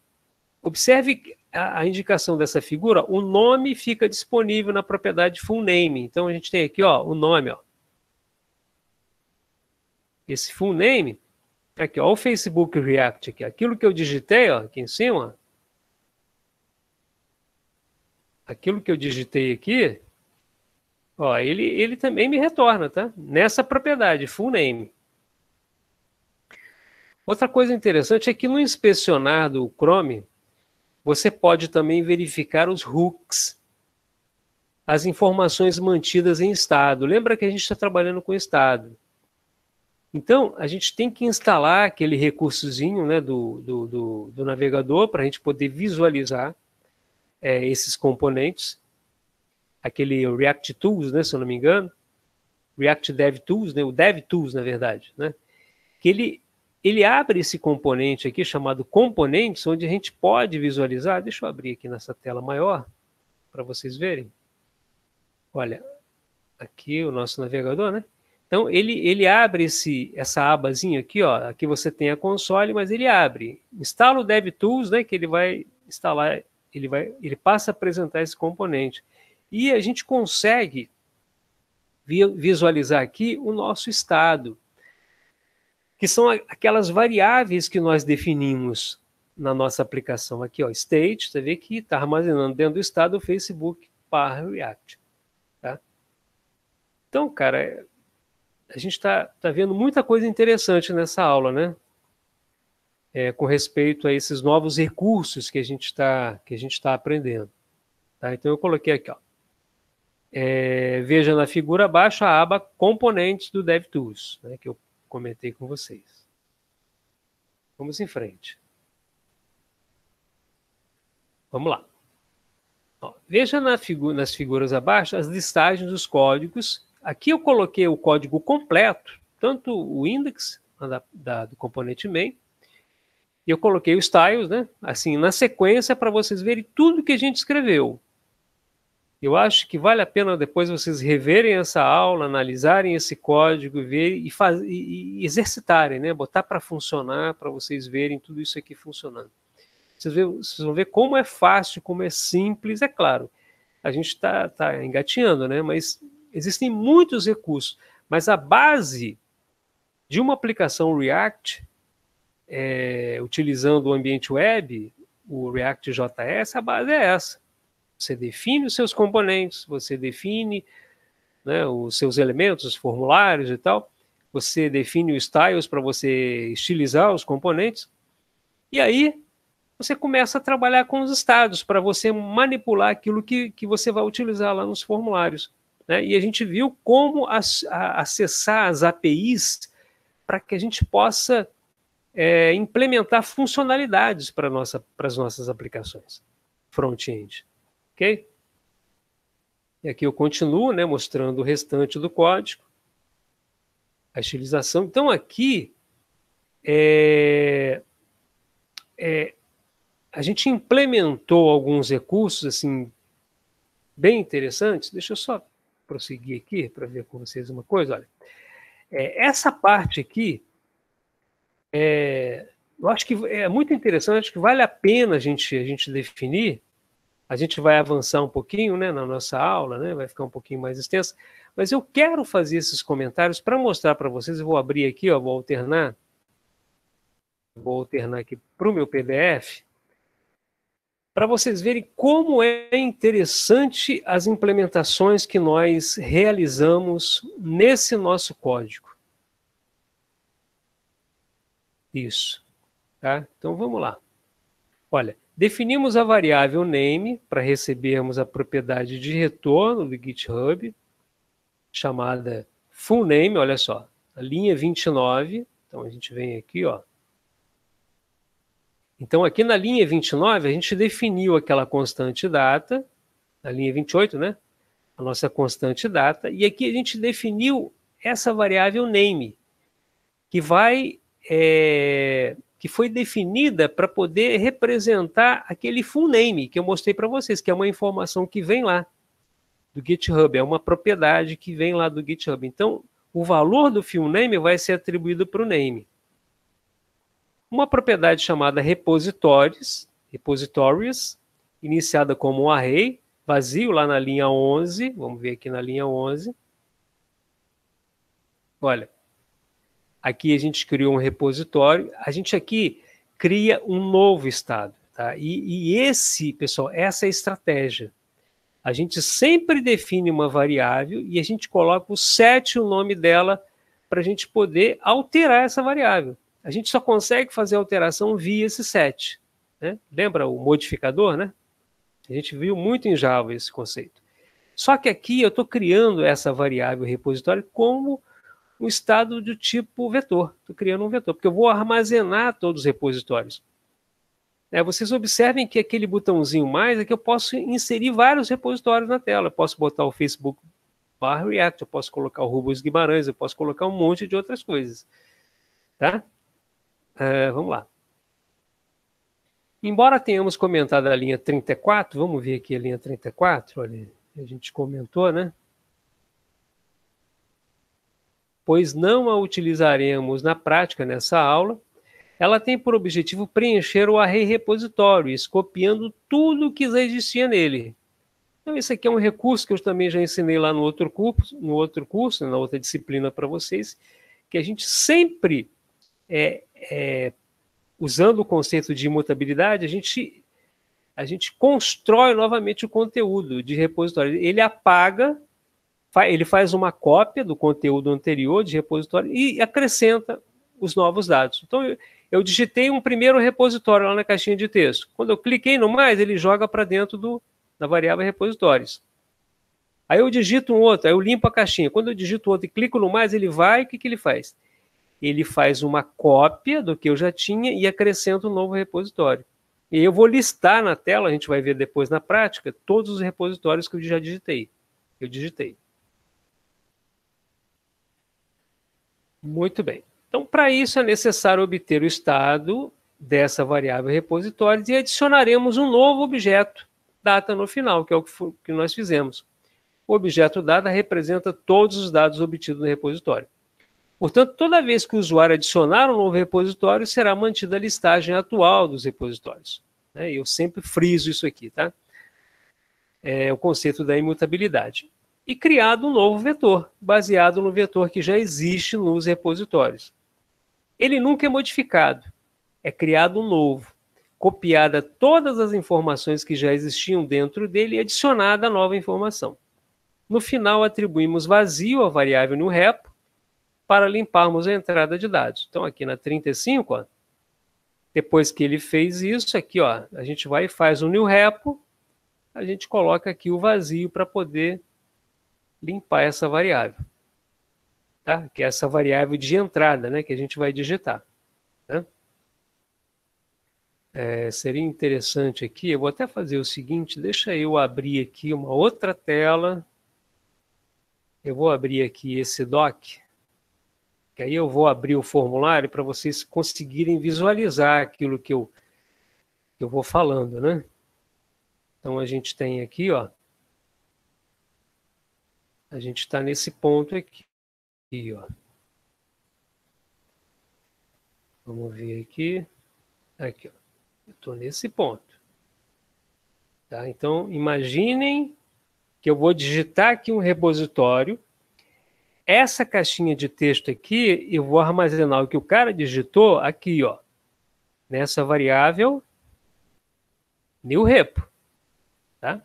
observe a, a, indicação dessa figura, o nome fica disponível na propriedade full name. Então a gente tem aqui ó, o nome. Ó. Esse full name, tá aqui, ó, o Facebook React, aqui, aquilo que eu digitei ó, aqui em cima, aquilo que eu digitei aqui, Ó, ele, ele também me retorna, tá? Nessa propriedade, full name. Outra coisa interessante é que no inspecionar do Chrome, você pode também verificar os hooks, as informações mantidas em estado. Lembra que a gente está trabalhando com estado. Então, a gente tem que instalar aquele recursozinho né, do, do, do, do navegador para a gente poder visualizar é, esses componentes aquele React Tools, né, se eu não me engano, React Dev Tools, né, o Dev Tools, na verdade, né, que ele, ele abre esse componente aqui chamado componentes, onde a gente pode visualizar, deixa eu abrir aqui nessa tela maior, para vocês verem. Olha, aqui o nosso navegador, né? Então, ele, ele abre esse, essa abazinha aqui, ó. Aqui você tem a console, mas ele abre. Instala o DevTools, né? Que ele vai instalar, ele, vai, ele passa a apresentar esse componente. E a gente consegue visualizar aqui o nosso estado, que são aquelas variáveis que nós definimos na nossa aplicação aqui, ó, state, você vê que está armazenando dentro do estado o Facebook para React. Tá? Então, cara, a gente está tá vendo muita coisa interessante nessa aula, né? É, com respeito a esses novos recursos que a gente está tá aprendendo. Tá? Então, eu coloquei aqui, ó, é, veja na figura abaixo a aba Componentes do DevTools, né, que eu comentei com vocês. Vamos em frente. Vamos lá. Ó, veja na figu nas figuras abaixo as listagens dos códigos. Aqui eu coloquei o código completo, tanto o index da, da, do componente main, e eu coloquei os styles, né? Assim, na sequência, para vocês verem tudo que a gente escreveu. Eu acho que vale a pena depois vocês reverem essa aula, analisarem esse código ver, e, faz, e, e exercitarem, né? botar para funcionar, para vocês verem tudo isso aqui funcionando. Vocês, vê, vocês, vão ver como é fácil, como é simples, é claro. A gente está tá engatinhando, né? mas existem muitos recursos. Mas a base de uma aplicação React, é, utilizando o ambiente web, o React JS, a base é essa você define os seus componentes, você define né, os seus elementos, os formulários e tal. Você define os styles para você estilizar os componentes. E aí você começa a trabalhar com os estados para você manipular aquilo que, que você vai utilizar lá nos formulários. Né? E a gente viu como as, a, acessar as APIs para que a gente possa é, implementar funcionalidades para nossa, as nossas aplicações front-end. E aqui eu continuo, né, mostrando o restante do código, a estilização. Então aqui é, é, a gente implementou alguns recursos assim bem interessantes. Deixa eu só prosseguir aqui para ver com vocês uma coisa. Olha, é, essa parte aqui, é, eu acho que é muito interessante, acho que vale a pena a gente a gente definir a gente vai avançar um pouquinho né, na nossa aula, né, vai ficar um pouquinho mais extensa, mas eu quero fazer esses comentários para mostrar para vocês. Eu vou abrir aqui, ó, vou alternar, vou alternar aqui para o meu PDF, para vocês verem como é interessante as implementações que nós realizamos nesse nosso código. Isso. Tá? Então vamos lá. Olha, Definimos a variável name para recebermos a propriedade de retorno do GitHub, chamada full name, olha só, a linha 29. Então a gente vem aqui, ó. Então aqui na linha 29 a gente definiu aquela constante data, na linha 28, né? A nossa constante data, e aqui a gente definiu essa variável name, que vai é, que foi definida para poder representar aquele full name que eu mostrei para vocês, que é uma informação que vem lá do GitHub, é uma propriedade que vem lá do GitHub. Então, o valor do full name vai ser atribuído para o name. Uma propriedade chamada repositories, repositories, iniciada como um array, vazio lá na linha 11, vamos ver aqui na linha 11. Olha, Aqui a gente criou um repositório. A gente aqui cria um novo estado. Tá? E, e esse, pessoal, essa é a estratégia. A gente sempre define uma variável e a gente coloca o set, o nome dela, para a gente poder alterar essa variável. A gente só consegue fazer alteração via esse set. Né? Lembra o modificador, né? A gente viu muito em Java esse conceito. Só que aqui eu estou criando essa variável repositório como um estado do tipo vetor. Estou criando um vetor, porque eu vou armazenar todos os repositórios. É, vocês observem que aquele botãozinho mais é que eu posso inserir vários repositórios na tela. Eu posso botar o Facebook barra React, eu posso colocar o Rubens Guimarães, eu posso colocar um monte de outras coisas. Tá? É, vamos lá. Embora tenhamos comentado a linha 34, vamos ver aqui a linha 34, olha, a gente comentou, né? pois não a utilizaremos na prática nessa aula, ela tem por objetivo preencher o array repositório, escopiando tudo o que já existia nele. Então, esse aqui é um recurso que eu também já ensinei lá no outro curso, no outro curso na outra disciplina para vocês, que a gente sempre, é, é, usando o conceito de imutabilidade, a gente, a gente constrói novamente o conteúdo de repositório. Ele apaga ele faz uma cópia do conteúdo anterior de repositório e acrescenta os novos dados. Então, eu, eu digitei um primeiro repositório lá na caixinha de texto. Quando eu cliquei no mais, ele joga para dentro do, da variável repositórios. Aí eu digito um outro, aí eu limpo a caixinha. Quando eu digito outro e clico no mais, ele vai, o que, que ele faz? Ele faz uma cópia do que eu já tinha e acrescenta um novo repositório. E eu vou listar na tela, a gente vai ver depois na prática, todos os repositórios que eu já digitei. Eu digitei. Muito bem. Então, para isso é necessário obter o estado dessa variável repositórios e adicionaremos um novo objeto data no final, que é o que nós fizemos. O objeto data representa todos os dados obtidos no repositório. Portanto, toda vez que o usuário adicionar um novo repositório, será mantida a listagem atual dos repositórios. Né? Eu sempre friso isso aqui, tá? É o conceito da imutabilidade e criado um novo vetor, baseado no vetor que já existe nos repositórios. Ele nunca é modificado, é criado um novo, copiada todas as informações que já existiam dentro dele e adicionada nova informação. No final, atribuímos vazio à variável no repo para limparmos a entrada de dados. Então, aqui na 35, ó, depois que ele fez isso, aqui ó, a gente vai e faz um new repo, a gente coloca aqui o vazio para poder limpar essa variável, tá? que é essa variável de entrada né? que a gente vai digitar. Né? É, seria interessante aqui, eu vou até fazer o seguinte, deixa eu abrir aqui uma outra tela, eu vou abrir aqui esse doc, que aí eu vou abrir o formulário para vocês conseguirem visualizar aquilo que eu, que eu vou falando, né? Então a gente tem aqui, ó, a gente está nesse ponto aqui. aqui ó. Vamos ver aqui. Aqui, ó. Eu estou nesse ponto. Tá? Então, imaginem que eu vou digitar aqui um repositório. Essa caixinha de texto aqui, eu vou armazenar o que o cara digitou aqui, ó. Nessa variável, new repo. Tá?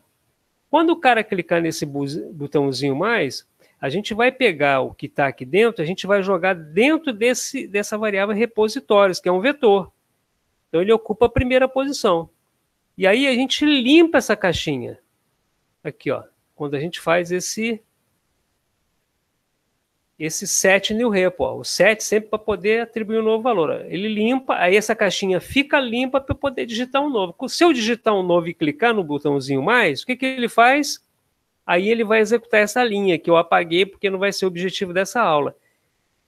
Quando o cara clicar nesse botãozinho mais, a gente vai pegar o que está aqui dentro, a gente vai jogar dentro desse, dessa variável repositórios, que é um vetor. Então ele ocupa a primeira posição. E aí a gente limpa essa caixinha. Aqui, ó, quando a gente faz esse esse set new repo. O set sempre para poder atribuir um novo valor. Ele limpa, aí essa caixinha fica limpa para poder digitar um novo. Se eu digitar um novo e clicar no botãozinho mais, o que, que ele faz? Aí ele vai executar essa linha que eu apaguei porque não vai ser o objetivo dessa aula.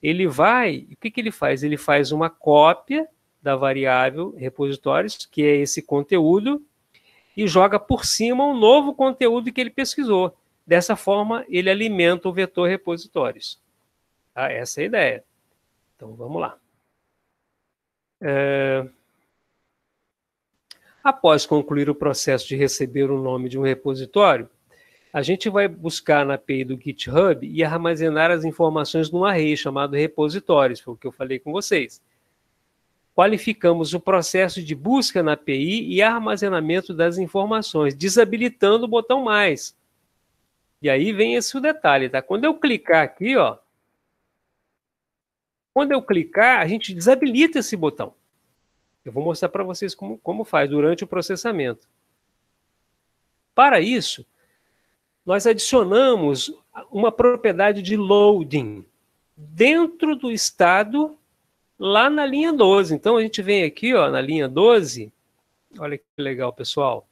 Ele vai, o que, que ele faz? Ele faz uma cópia da variável repositórios, que é esse conteúdo, e joga por cima um novo conteúdo que ele pesquisou. Dessa forma, ele alimenta o vetor repositórios. Tá? Essa é a ideia. Então vamos lá. É... Após concluir o processo de receber o nome de um repositório, a gente vai buscar na API do GitHub e armazenar as informações num array chamado repositórios, foi o que eu falei com vocês. Qualificamos o processo de busca na API e armazenamento das informações, desabilitando o botão mais. E aí vem esse detalhe, tá? Quando eu clicar aqui, ó, quando eu clicar, a gente desabilita esse botão. Eu vou mostrar para vocês como, como faz durante o processamento. Para isso, nós adicionamos uma propriedade de loading dentro do estado lá na linha 12. Então a gente vem aqui ó, na linha 12. Olha que legal, pessoal.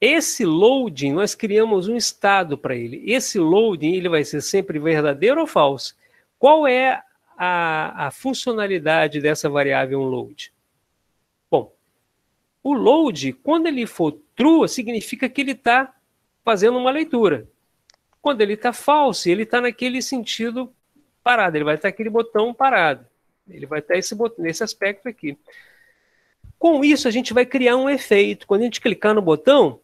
Esse loading, nós criamos um estado para ele. Esse loading ele vai ser sempre verdadeiro ou falso? Qual é a, a funcionalidade dessa variável load? Bom, o load, quando ele for true, significa que ele está fazendo uma leitura. Quando ele está falso, ele está naquele sentido parado, ele vai estar tá aquele botão parado. Ele vai estar esse botão, nesse aspecto aqui. Com isso, a gente vai criar um efeito. Quando a gente clicar no botão,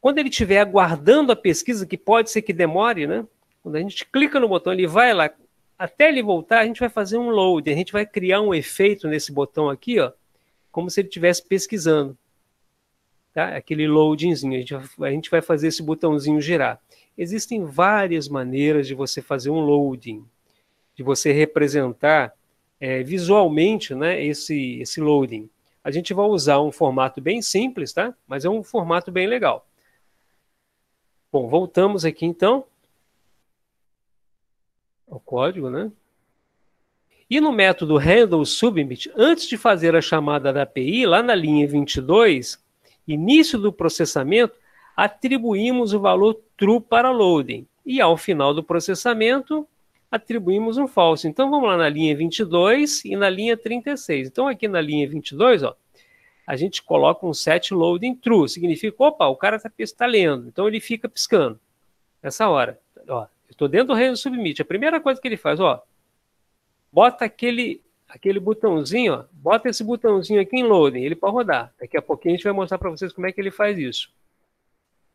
quando ele estiver aguardando a pesquisa, que pode ser que demore, né? Quando a gente clica no botão, ele vai lá, até ele voltar, a gente vai fazer um load, a gente vai criar um efeito nesse botão aqui, ó, como se ele estivesse pesquisando. Tá? Aquele loadingzinho, a gente, a gente vai fazer esse botãozinho girar. Existem várias maneiras de você fazer um loading, de você representar é, visualmente né, esse, esse loading. A gente vai usar um formato bem simples, tá? mas é um formato bem legal. Bom, voltamos aqui então ao código, né? E no método handle submit, antes de fazer a chamada da API, lá na linha 22, início do processamento, atribuímos o valor true para loading. E ao final do processamento, atribuímos um falso. Então vamos lá na linha 22 e na linha 36. Então aqui na linha 22, ó, a gente coloca um set loading true. Significa, opa, o cara está tá lendo. Então ele fica piscando nessa hora estou dentro do reino submit. A primeira coisa que ele faz, ó, bota aquele aquele botãozinho, ó, bota esse botãozinho aqui em loading, ele pode rodar. Daqui a pouquinho a gente vai mostrar para vocês como é que ele faz isso.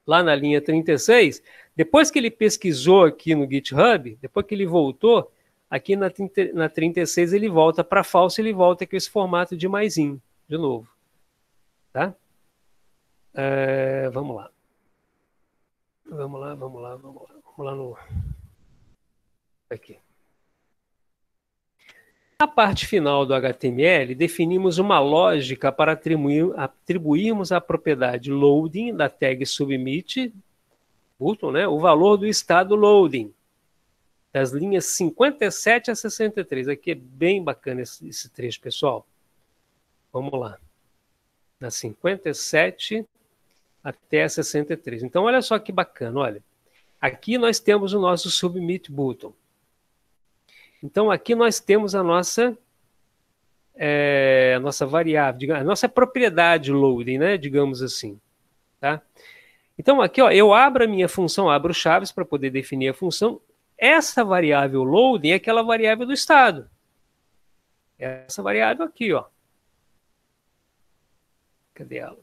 Lá na linha 36, depois que ele pesquisou aqui no GitHub, depois que ele voltou, aqui na, na 36 ele volta para falso, ele volta com esse formato de maisinho, de novo. Tá? É, vamos lá. Vamos lá, vamos lá, vamos lá. Vamos lá no. Aqui. Na parte final do HTML, definimos uma lógica para atribuir, atribuirmos à propriedade loading da tag submit Button, né, o valor do estado loading, das linhas 57 a 63. Aqui é bem bacana esse, esse trecho, pessoal. Vamos lá. Da 57 até a 63. Então, olha só que bacana, olha. Aqui nós temos o nosso submit button. Então aqui nós temos a nossa é, a nossa variável, a nossa propriedade loading, né, digamos assim, tá? Então aqui, ó, eu abro a minha função, abro chaves para poder definir a função. Essa variável loading é aquela variável do estado. Essa variável aqui, ó. Cadê ela?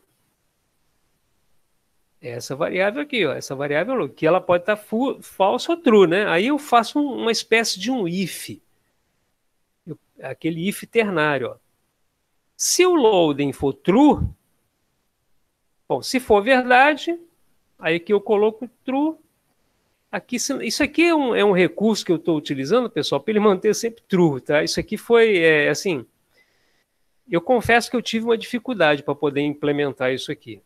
essa variável aqui, ó, essa variável é que ela pode estar tá falsa ou true, né? Aí eu faço um, uma espécie de um if, eu, aquele if ternário. Ó. Se o loading for true, bom, se for verdade, aí que eu coloco true. Aqui, isso aqui é um, é um recurso que eu estou utilizando, pessoal, para ele [laughs] manter sempre true, tá? Isso aqui foi, é, assim, eu confesso que eu tive uma dificuldade para poder implementar isso aqui.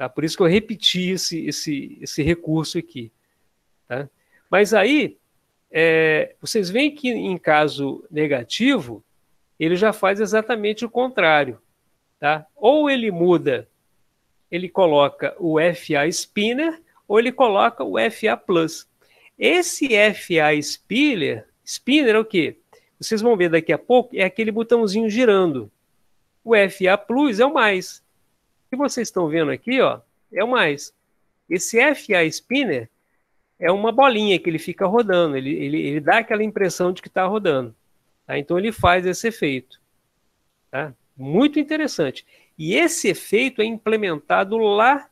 Tá? Por isso que eu repeti esse, esse, esse recurso aqui. Tá? Mas aí, é, vocês veem que em caso negativo, ele já faz exatamente o contrário. Tá? Ou ele muda, ele coloca o FA spinner, ou ele coloca o FA plus. Esse FA spinner, spinner é o quê? Vocês vão ver daqui a pouco, é aquele botãozinho girando. O FA plus é o mais que vocês estão vendo aqui ó, é o mais. Esse FA Spinner é uma bolinha que ele fica rodando, ele, ele, ele dá aquela impressão de que está rodando. Tá? Então ele faz esse efeito. Tá? Muito interessante. E esse efeito é implementado lá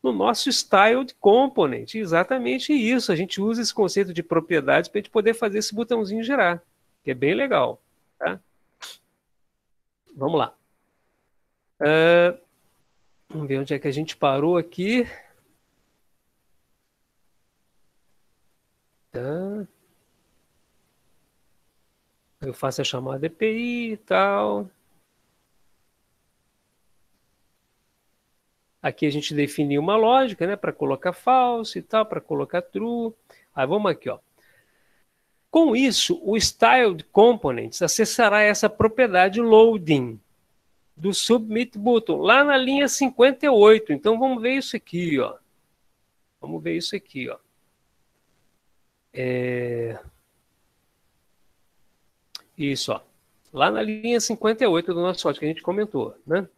no nosso styled component. Exatamente isso. A gente usa esse conceito de propriedades para a gente poder fazer esse botãozinho girar, que é bem legal. Tá? Vamos lá. Uh, Vamos ver onde é que a gente parou aqui. Tá. Eu faço a chamada EPI e tal. Aqui a gente definiu uma lógica, né, para colocar false e tal, para colocar true. Aí vamos aqui, ó. Com isso, o styled components acessará essa propriedade loading, do Submit Button, lá na linha 58. Então vamos ver isso aqui, ó. Vamos ver isso aqui, ó. É... Isso, ó. Lá na linha 58 do nosso código que a gente comentou, né?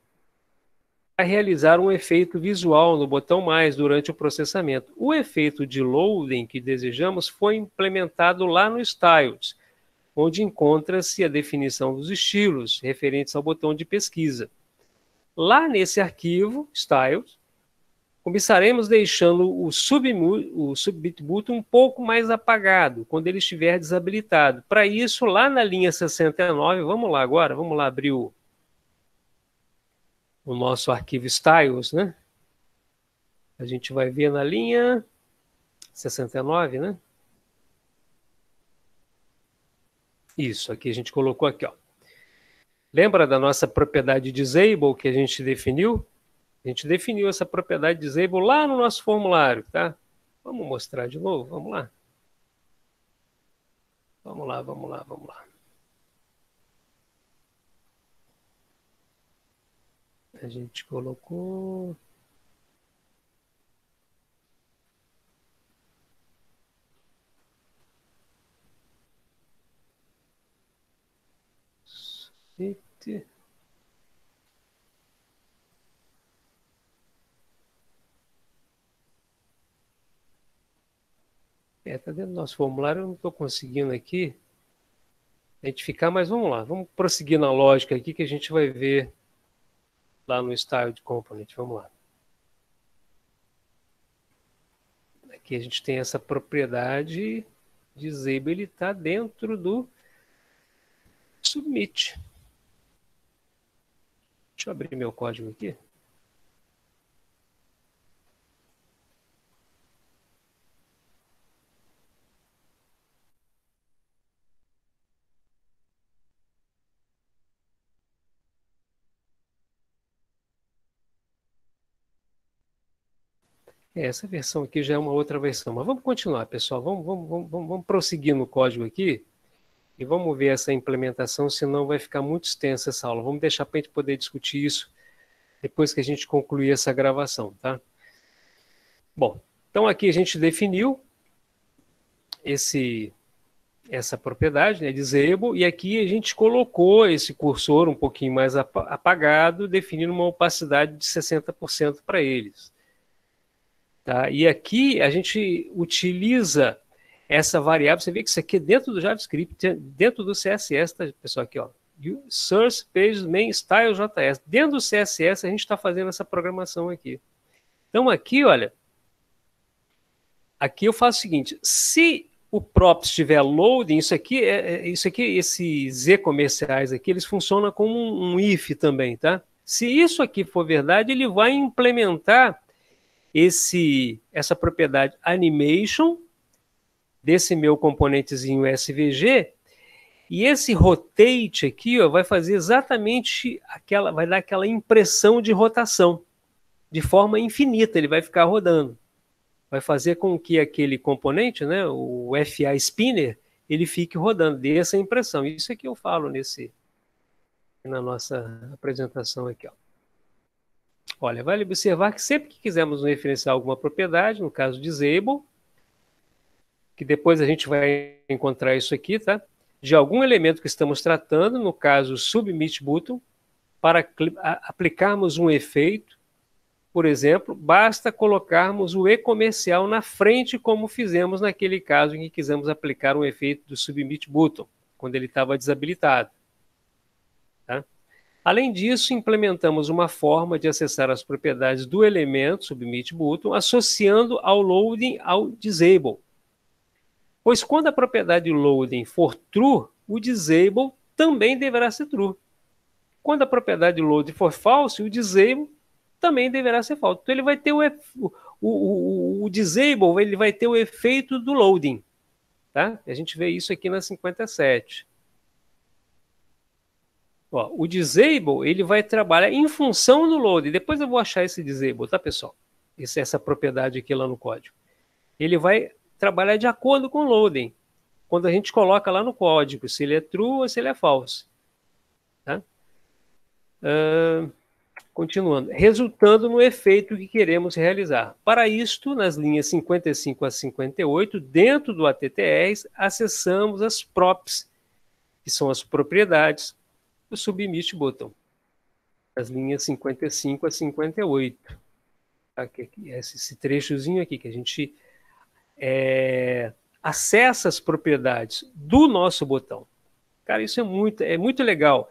A realizar um efeito visual no botão mais durante o processamento. O efeito de loading que desejamos foi implementado lá no styles onde encontra-se a definição dos estilos referentes ao botão de pesquisa. Lá nesse arquivo, Styles, começaremos deixando o, sub, o submit um pouco mais apagado, quando ele estiver desabilitado. Para isso, lá na linha 69, vamos lá agora, vamos lá abrir o, o nosso arquivo Styles, né? A gente vai ver na linha 69, né? Isso, aqui a gente colocou aqui, ó. Lembra da nossa propriedade disable que a gente definiu? A gente definiu essa propriedade disable lá no nosso formulário, tá? Vamos mostrar de novo, vamos lá. Vamos lá, vamos lá, vamos lá. A gente colocou cacete. É, tá dentro do nosso formulário, eu não estou conseguindo aqui identificar, mas vamos lá, vamos prosseguir na lógica aqui que a gente vai ver lá no de Component, vamos lá. Aqui a gente tem essa propriedade disable, ele está dentro do submit. Deixa eu abrir meu código aqui. É, essa versão aqui já é uma outra versão, mas vamos continuar, pessoal. Vamos, vamos, vamos, vamos prosseguir no código aqui. E vamos ver essa implementação, senão vai ficar muito extensa essa aula. Vamos deixar para a gente poder discutir isso depois que a gente concluir essa gravação, tá? Bom, então aqui a gente definiu esse essa propriedade, né, disable, e aqui a gente colocou esse cursor um pouquinho mais apagado, definindo uma opacidade de 60% para eles. Tá? E aqui a gente utiliza essa variável, você vê que isso aqui é dentro do JavaScript, dentro do CSS, tá, pessoal, aqui, ó. Source Page Main Style JS. Dentro do CSS, a gente está fazendo essa programação aqui. Então, aqui, olha, aqui eu faço o seguinte, se o props estiver loading, isso aqui, é, é isso aqui, esses Z comerciais aqui, eles funcionam como um, um if também, tá? Se isso aqui for verdade, ele vai implementar esse, essa propriedade animation desse meu componentezinho SVG, e esse rotate aqui ó, vai fazer exatamente aquela, vai dar aquela impressão de rotação, de forma infinita, ele vai ficar rodando. Vai fazer com que aquele componente, né, o FA Spinner, ele fique rodando, dê essa impressão. Isso é que eu falo nesse, na nossa apresentação aqui. Ó. Olha, vale observar que sempre que quisermos referenciar alguma propriedade, no caso disable, que depois a gente vai encontrar isso aqui, tá? De algum elemento que estamos tratando, no caso submit button, para aplicarmos um efeito, por exemplo, basta colocarmos o e-comercial na frente, como fizemos naquele caso em que quisemos aplicar um efeito do submit button, quando ele estava desabilitado. Tá? Além disso, implementamos uma forma de acessar as propriedades do elemento submit button associando ao loading ao disable. Pois quando a propriedade loading for true, o disable também deverá ser true. Quando a propriedade loading for false, o disable também deverá ser falso. Então ele vai ter o, o, o, o disable, ele vai ter o efeito do loading. Tá? A gente vê isso aqui na 57. Ó, o disable ele vai trabalhar em função do load. Depois eu vou achar esse disable, tá, pessoal? Esse, essa propriedade aqui lá no código. Ele vai trabalhar de acordo com o loading, quando a gente coloca lá no código se ele é true ou se ele é false. Tá? Uh, continuando, resultando no efeito que queremos realizar. Para isto, nas linhas 55 a 58, dentro do ATTRs, acessamos as props, que são as propriedades do submit button. As linhas 55 a 58. Aqui, tá? é esse trechozinho aqui que a gente é, acessa as propriedades do nosso botão. Cara, isso é muito, é muito legal.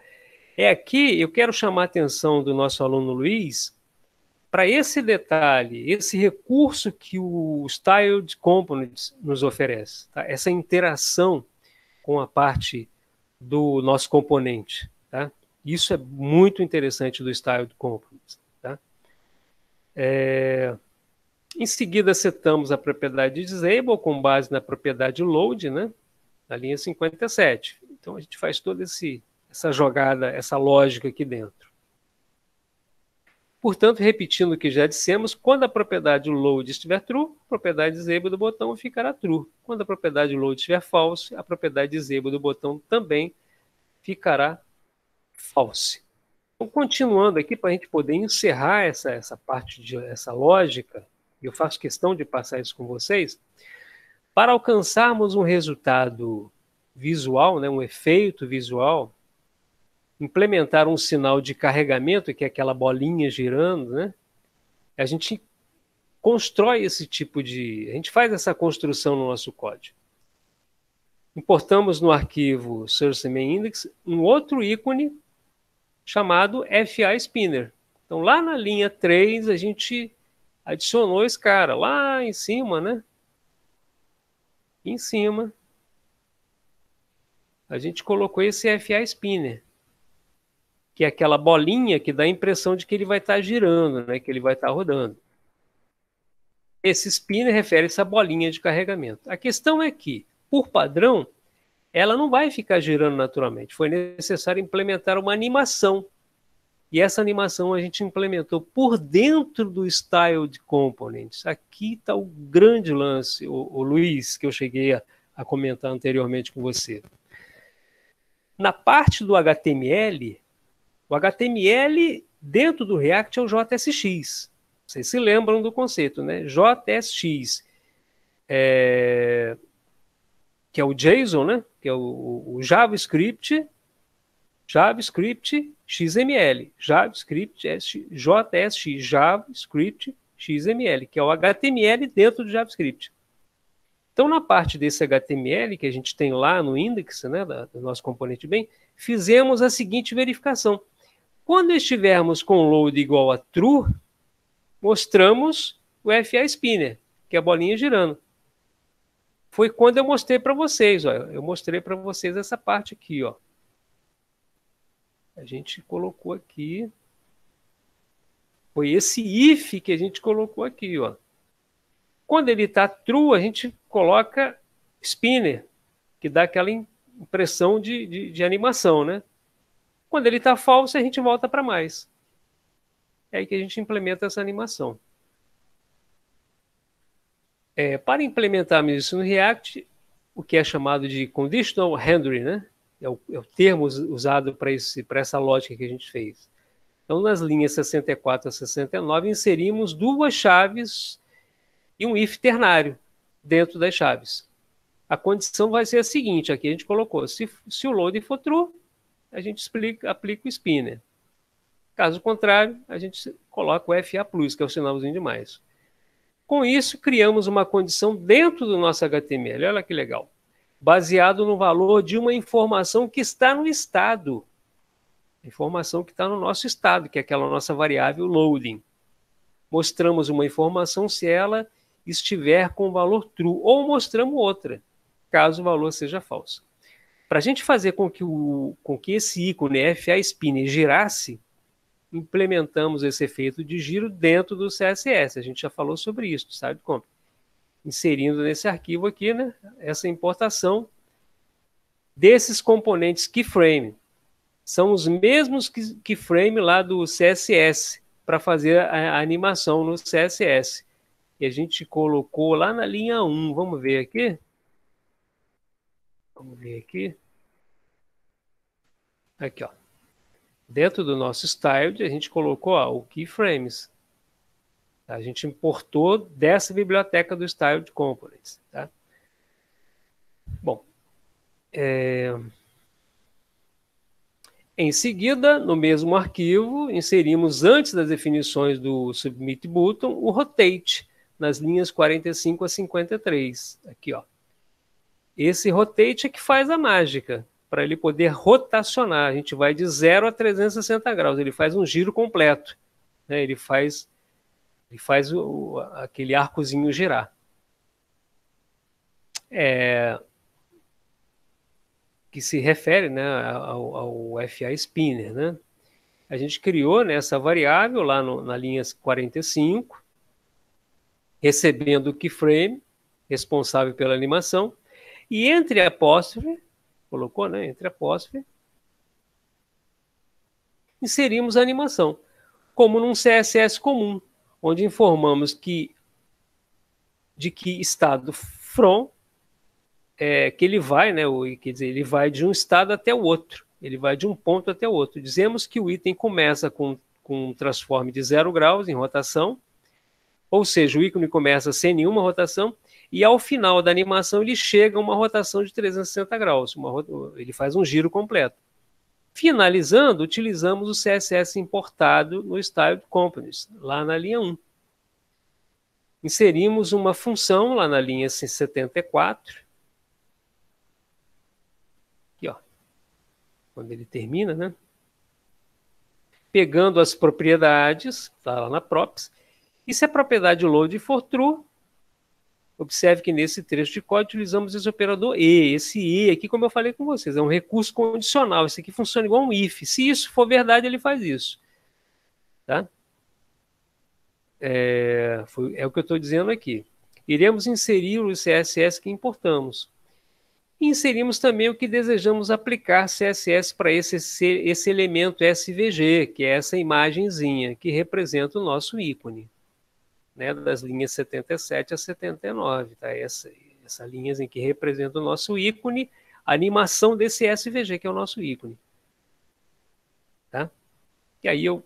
É aqui eu quero chamar a atenção do nosso aluno Luiz para esse detalhe, esse recurso que o Styled Components nos oferece, tá? essa interação com a parte do nosso componente. Tá? Isso é muito interessante do Styled Components. Tá? É... Em seguida, setamos a propriedade disable com base na propriedade load, né? na linha 57. Então, a gente faz toda esse, essa jogada, essa lógica aqui dentro. Portanto, repetindo o que já dissemos, quando a propriedade load estiver true, a propriedade disable do botão ficará true. Quando a propriedade load estiver false, a propriedade disable do botão também ficará false. Então, continuando aqui, para a gente poder encerrar essa, essa parte, de, essa lógica, eu faço questão de passar isso com vocês, para alcançarmos um resultado visual, né, um efeito visual, implementar um sinal de carregamento, que é aquela bolinha girando, né, a gente constrói esse tipo de. A gente faz essa construção no nosso código. Importamos no arquivo Source Main Index um outro ícone chamado FA Spinner. Então, lá na linha 3, a gente adicionou esse cara lá em cima, né? Em cima, a gente colocou esse FA Spinner, que é aquela bolinha que dá a impressão de que ele vai estar tá girando, né? Que ele vai estar tá rodando. Esse spinner refere-se à bolinha de carregamento. A questão é que, por padrão, ela não vai ficar girando naturalmente. Foi necessário implementar uma animação e essa animação a gente implementou por dentro do Styled Components. Aqui está o grande lance, o, o, Luiz, que eu cheguei a, a comentar anteriormente com você. Na parte do HTML, o HTML dentro do React é o JSX. Vocês se lembram do conceito, né? JSX, é... que é o JSON, né? Que é o, o JavaScript, JavaScript XML, JavaScript, JSX, JavaScript, XML, que é o HTML dentro do JavaScript. Então, na parte desse HTML que a gente tem lá no index, né, do nosso componente bem, fizemos a seguinte verificação. Quando estivermos com load igual a true, mostramos o FA spinner, que é a bolinha girando. Foi quando eu mostrei para vocês, ó, eu mostrei para vocês essa parte aqui, ó a gente colocou aqui. Foi esse if que a gente colocou aqui, ó. Quando ele está true, a gente coloca spinner, que dá aquela impressão de, de, de animação, né? Quando ele está falso, a gente volta para mais. É aí que a gente implementa essa animação. É, para implementarmos isso no React, o que é chamado de conditional rendering, né? é o, é o termo usado para essa lógica que a gente fez. Então, nas linhas 64 a 69, inserimos duas chaves e um if ternário dentro das chaves. A condição vai ser a seguinte: aqui a gente colocou, se, se o load for true, a gente explica, aplica o spinner. Caso contrário, a gente coloca o FA, que é o sinalzinho de mais. Com isso, criamos uma condição dentro do nosso HTML. Olha que legal baseado no valor de uma informação que está no estado. Informação que está no nosso estado, que é aquela nossa variável loading. Mostramos uma informação se ela estiver com o valor true, ou mostramos outra, caso o valor seja falso. Para a gente fazer com que, o, com que esse ícone FA Spinner girasse, implementamos esse efeito de giro dentro do CSS. A gente já falou sobre isso, sabe como? inserindo nesse arquivo aqui, né, essa importação desses componentes keyframe. São os mesmos keyframe lá do CSS para fazer a, animação no CSS. E a gente colocou lá na linha 1, vamos ver aqui? Vamos ver aqui. Aqui, ó. Dentro do nosso style a gente colocou ó, o keyframes. A gente importou dessa biblioteca do Style de Components. Tá? Bom, é... em seguida, no mesmo arquivo, inserimos antes das definições do Submit Button o Rotate nas linhas 45 a 53. Aqui, ó. Esse rotate é que faz a mágica, para ele poder rotacionar. A gente vai de 0 a 360 graus, ele faz um giro completo. Né? Ele faz e faz o, aquele arcozinho girar. É, que se refere né, ao, ao, FA spinner. Né? A gente criou né, essa variável lá no, na linha 45, recebendo o keyframe, responsável pela animação, e entre apóstrofe, colocou, né, entre apóstrofe, inserimos a animação, como num CSS comum onde informamos que de que estado from é, que ele vai, né? Ou, quer dizer, ele vai de um estado até o outro, ele vai de um ponto até o outro. Dizemos que o item começa com, com um transforme de zero graus em rotação, ou seja, o ícone começa sem nenhuma rotação, e ao final da animação ele chega a uma rotação de 360 graus, uma, ele faz um giro completo. Finalizando, utilizamos o CSS importado no Style Companies, lá na linha 1. Inserimos uma função lá na linha 74. Aqui, ó. Quando ele termina, né? Pegando as propriedades, está lá na props. E se a propriedade load for true, Observe que nesse trecho de código utilizamos esse operador E. Esse E aqui, como eu falei com vocês, é um recurso condicional. Esse aqui funciona igual um if. Se isso for verdade, ele faz isso. Tá? É, foi, é o que eu estou dizendo aqui. Iremos inserir o CSS que importamos. E inserimos também o que desejamos aplicar CSS para esse, esse elemento SVG, que é essa imagenzinha que representa o nosso ícone né, das linhas 77 a 79, tá? Essa, essa linhas em que representa o nosso ícone, a animação desse SVG, que é o nosso ícone. Tá? E aí eu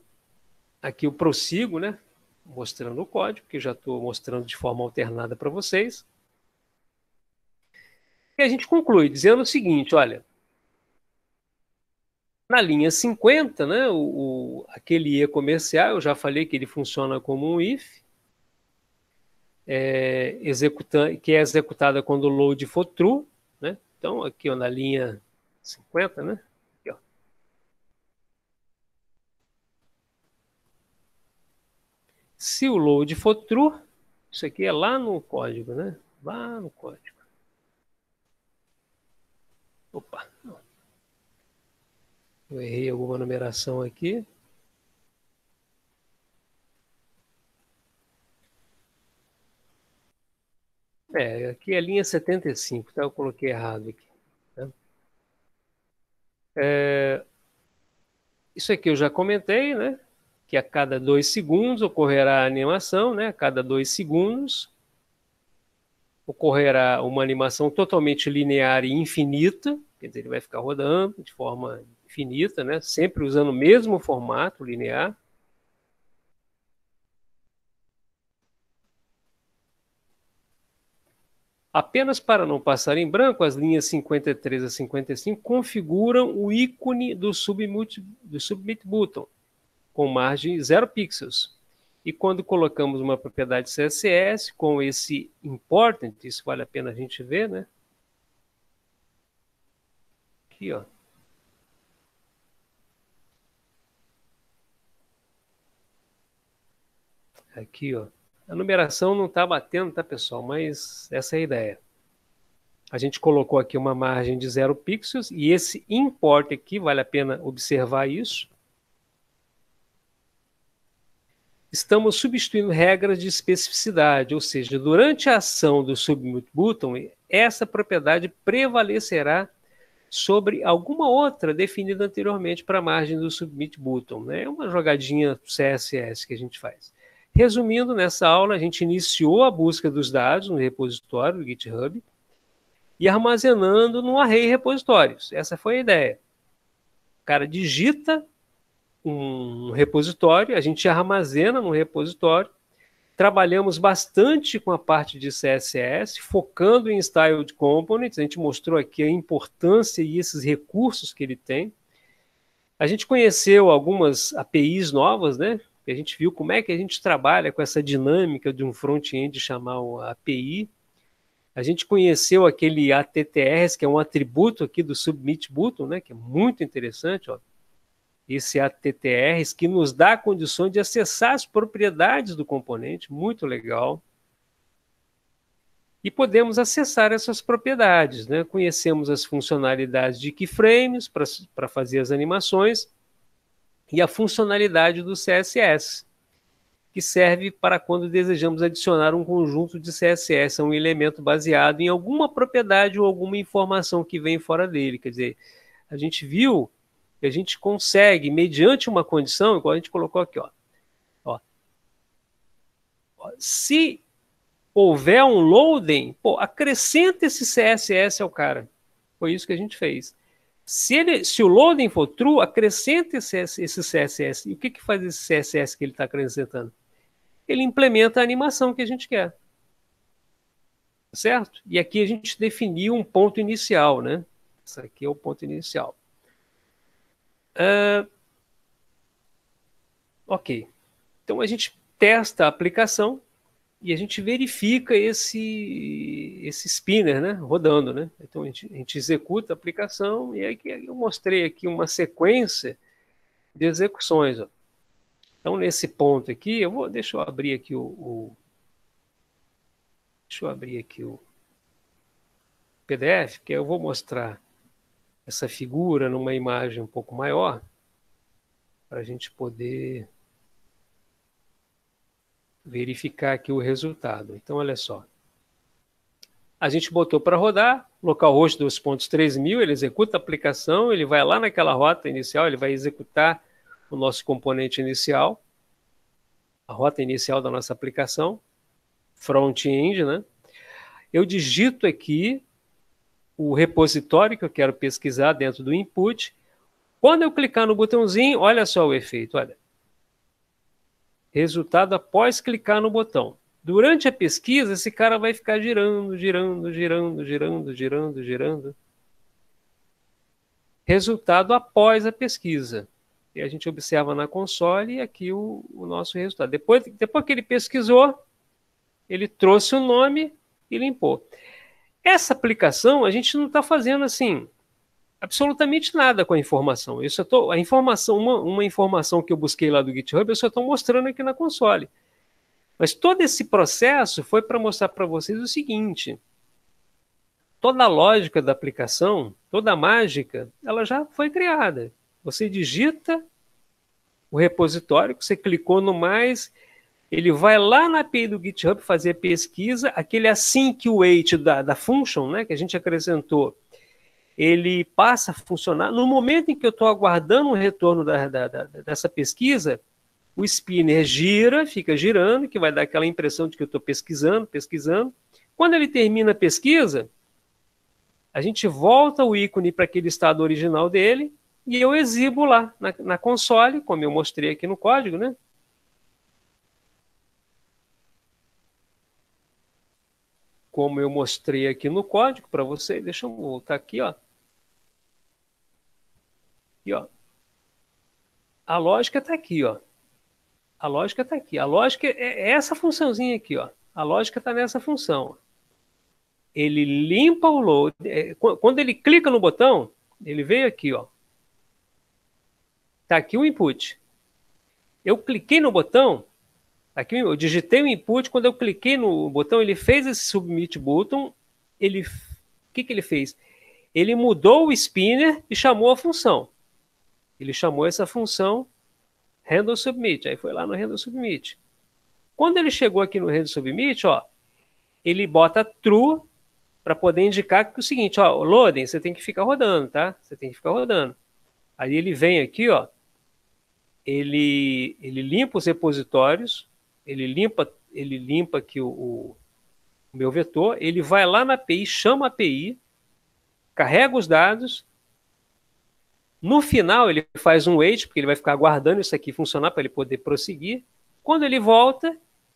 aqui eu prossigo, né, mostrando o código, que já estou mostrando de forma alternada para vocês. E a gente conclui dizendo o seguinte, olha, na linha 50, né, o, o aquele E comercial, eu já falei que ele funciona como um if, é, que é executada quando o load for true. Né? Então, aqui ó, na linha 50, né? Aqui, ó. Se o load for true, isso aqui é lá no código, né? Lá no código. Opa, Eu errei alguma numeração aqui. É, aqui é linha 75, tá? Eu coloquei errado aqui. Né? É, isso aqui eu já comentei, né? Que a cada dois segundos ocorrerá a animação, né? A cada dois segundos ocorrerá uma animação totalmente linear e infinita, quer dizer, ele vai ficar rodando de forma infinita, né? Sempre usando o mesmo formato linear. Apenas para não passar em branco, as linhas 53 a 55 configuram o ícone do submit, do submit button, com margem 0 pixels. E quando colocamos uma propriedade CSS com esse important, isso vale a pena a gente ver, né? Aqui, ó. Aqui, ó. A numeração não está batendo, tá, pessoal? Mas essa é a ideia. A gente colocou aqui uma margem de zero pixels e esse import aqui, vale a pena observar isso. Estamos substituindo regras de especificidade, ou seja, durante a ação do submit button, essa propriedade prevalecerá sobre alguma outra definida anteriormente para a margem do submit button. Né? É né? uma jogadinha CSS que a gente faz. Resumindo, nessa aula a gente iniciou a busca dos dados no repositório do GitHub e armazenando no array repositórios. Essa foi a ideia. O cara digita um repositório, a gente armazena no repositório. Trabalhamos bastante com a parte de CSS, focando em styled components. A gente mostrou aqui a importância e esses recursos que ele tem. A gente conheceu algumas APIs novas, né? E a gente viu como é que a gente trabalha com essa dinâmica de um front-end chamar o API. A gente conheceu aquele ATTRs, que é um atributo aqui do Submit Button, né, que é muito interessante, ó. Esse ATTRs que nos dá a condição de acessar as propriedades do componente, muito legal. E podemos acessar essas propriedades, né? Conhecemos as funcionalidades de keyframes para fazer as animações e a funcionalidade do CSS, que serve para quando desejamos adicionar um conjunto de CSS a um elemento baseado em alguma propriedade ou alguma informação que vem fora dele. Quer dizer, a gente viu que a gente consegue, mediante uma condição, igual a gente colocou aqui, ó. ó. Se houver um loading, pô, acrescenta esse CSS ao cara. Foi isso que a gente fez. Se, ele, se o loading for true, acrescenta esse, esse CSS. E o que, que faz esse CSS que ele está acrescentando? Ele implementa a animação que a gente quer. Certo? E aqui a gente definiu um ponto inicial, né? Esse aqui é o ponto inicial. Uh, ok. Então a gente testa a aplicação e a gente verifica esse, esse spinner né, rodando. Né? Então a gente, a gente executa a aplicação e aí eu mostrei aqui uma sequência de execuções. Ó. Então nesse ponto aqui, eu vou, deixa eu abrir aqui o, o deixa eu abrir aqui o PDF, que eu vou mostrar essa figura numa imagem um pouco maior para a gente poder verificar aqui o resultado. Então, olha só. A gente botou para rodar, localhost 2.3000, ele executa a aplicação, ele vai lá naquela rota inicial, ele vai executar o nosso componente inicial, a rota inicial da nossa aplicação, front-end, né? Eu digito aqui o repositório que eu quero pesquisar dentro do input. Quando eu clicar no botãozinho, olha só o efeito, olha. Resultado após clicar no botão. Durante a pesquisa, esse cara vai ficar girando, girando, girando, girando, girando, girando. Resultado após a pesquisa. E a gente observa na console aqui o, o nosso resultado. Depois, depois que ele pesquisou, ele trouxe o nome e limpou. Essa aplicação a gente não está fazendo assim absolutamente nada com a informação. Eu só tô, a informação, uma, uma informação que eu busquei lá do GitHub, eu só estou mostrando aqui na console. Mas todo esse processo foi para mostrar para vocês o seguinte: toda a lógica da aplicação, toda a mágica, ela já foi criada. Você digita o repositório, você clicou no mais, ele vai lá na API do GitHub fazer a pesquisa, aquele async wait da, da function, né, que a gente acrescentou, ele passa a funcionar. No momento em que eu estou aguardando o retorno da, da, da, dessa pesquisa, o spinner gira, fica girando, que vai dar aquela impressão de que eu estou pesquisando, pesquisando. Quando ele termina a pesquisa, a gente volta o ícone para aquele estado original dele e eu exibo lá na, na console, como eu mostrei aqui no código, né? Como eu mostrei aqui no código para você, deixa eu voltar aqui, ó aqui, ó. A lógica está aqui, ó. A lógica está aqui. A lógica é, é essa funçãozinha aqui, ó. A lógica está nessa função. Ele limpa o load. É, quando ele clica no botão, ele veio aqui, ó. Está aqui o input. Eu cliquei no botão, tá aqui eu digitei o input. Quando eu cliquei no botão, ele fez esse submit button. Ele, o que, que ele fez? Ele mudou o spinner e chamou a função. Ele chamou essa função handle submit. Aí foi lá no handle submit. Quando ele chegou aqui no handle submit, ó, ele bota true para poder indicar que é o seguinte, ó, loading, você tem que ficar rodando, tá? Você tem que ficar rodando. Aí ele vem aqui, ó, ele, ele limpa os repositórios, ele limpa, ele limpa aqui o, o meu vetor, ele vai lá na API, chama a API, carrega os dados no final, ele faz um wait, porque ele vai ficar aguardando isso aqui funcionar para ele poder prosseguir. Quando ele volta,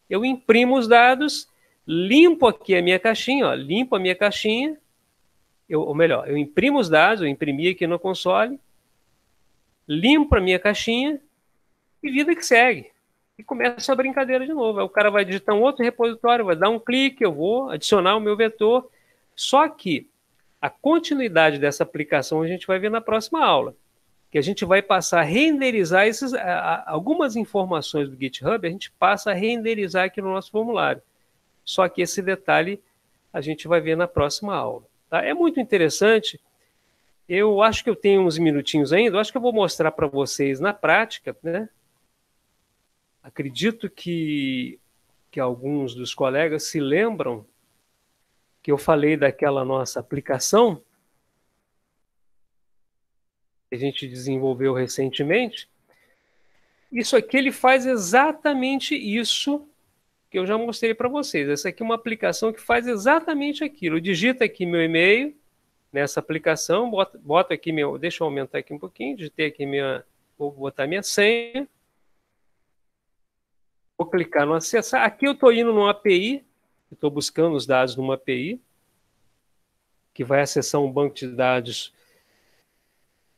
eu imprimo os dados, limpo aqui a minha caixinha, ó, limpo a minha caixinha, eu, ou melhor, eu imprimo os dados, eu imprimi aqui no console, limpo a minha caixinha e vida que segue. E começa a brincadeira de novo. Aí o cara vai digitar um outro repositório, vai dar um clique, eu vou adicionar o meu vetor. Só que a continuidade dessa aplicação a gente vai ver na próxima aula, que a gente vai passar a renderizar esses, algumas informações do GitHub, a gente passa a renderizar aqui no nosso formulário. Só que esse detalhe a gente vai ver na próxima aula. Tá? É muito interessante. Eu acho que eu tenho uns minutinhos ainda, eu acho que eu vou mostrar para vocês na prática, né? Acredito que, que alguns dos colegas se lembram que eu falei daquela nossa aplicação que a gente desenvolveu recentemente, isso aqui ele faz exatamente isso que eu já mostrei para vocês. Essa aqui é uma aplicação que faz exatamente aquilo. Digita aqui meu e-mail nessa aplicação, bota, bota aqui meu, deixa eu aumentar aqui um pouquinho, digitei aqui minha, vou botar minha senha, vou clicar no acessar. Aqui eu estou indo no API estou buscando os dados numa API, que vai acessar um banco de dados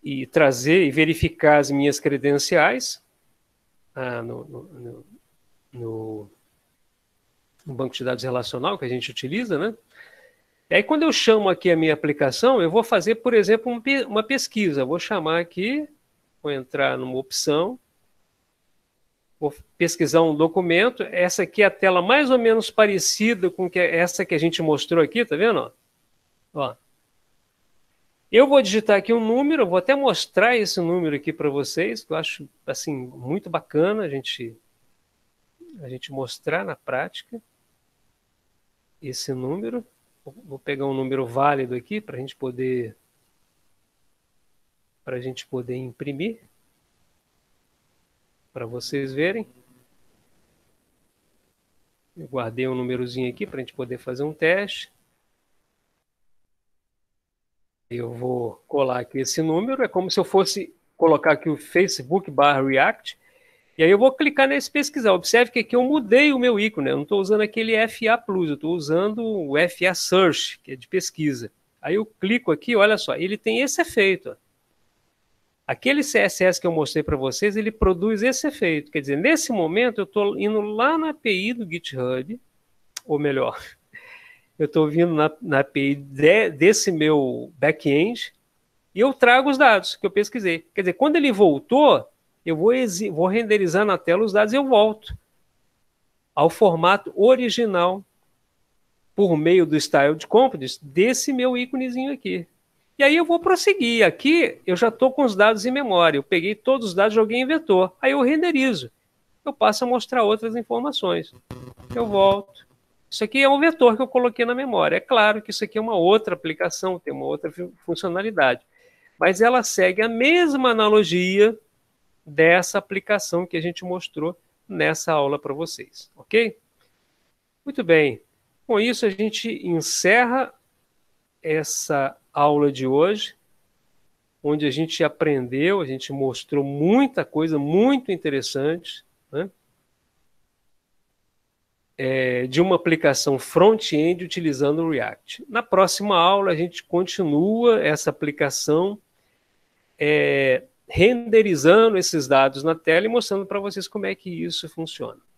e trazer e verificar as minhas credenciais ah, no, no, no, no, banco de dados relacional que a gente utiliza, né? E aí, quando eu chamo aqui a minha aplicação, eu vou fazer, por exemplo, uma pesquisa. Eu vou chamar aqui, vou entrar numa opção, Vou pesquisar um documento. Essa aqui é a tela mais ou menos parecida com que é essa que a gente mostrou aqui, tá vendo? Ó. Eu vou digitar aqui um número, vou até mostrar esse número aqui para vocês, que eu acho assim muito bacana a gente a gente mostrar na prática esse número. Vou pegar um número válido aqui para a gente poder para a gente poder imprimir para vocês verem. Eu guardei um númerozinho aqui para a gente poder fazer um teste. Eu vou colar aqui esse número, é como se eu fosse colocar aqui o Facebook barra React, e aí eu vou clicar nesse pesquisar. Observe que aqui eu mudei o meu ícone, né? eu não estou usando aquele FA Plus, eu estou usando o FA Search, que é de pesquisa. Aí eu clico aqui, olha só, ele tem esse efeito. Ó. Aquele CSS que eu mostrei para vocês, ele produz esse efeito. Quer dizer, nesse momento eu estou indo lá na API do GitHub, ou melhor, [laughs] eu estou vindo na, na API de, desse meu back-end e eu trago os dados que eu pesquisei. Quer dizer, quando ele voltou, eu vou, vou renderizar na tela os dados e eu volto ao formato original por meio do style de components desse meu íconezinho aqui. E aí eu vou prosseguir. Aqui eu já estou com os dados em memória. Eu peguei todos os dados, joguei em vetor. Aí eu renderizo. Eu passo a mostrar outras informações. Eu volto. Isso aqui é um vetor que eu coloquei na memória. É claro que isso aqui é uma outra aplicação, tem uma outra funcionalidade. Mas ela segue a mesma analogia dessa aplicação que a gente mostrou nessa aula para vocês, ok? Muito bem. Com isso, a gente encerra essa aula de hoje, onde a gente aprendeu, a gente mostrou muita coisa muito interessante, né? é, de uma aplicação front-end utilizando o React. Na próxima aula, a gente continua essa aplicação é, renderizando esses dados na tela e mostrando para vocês como é que isso funciona.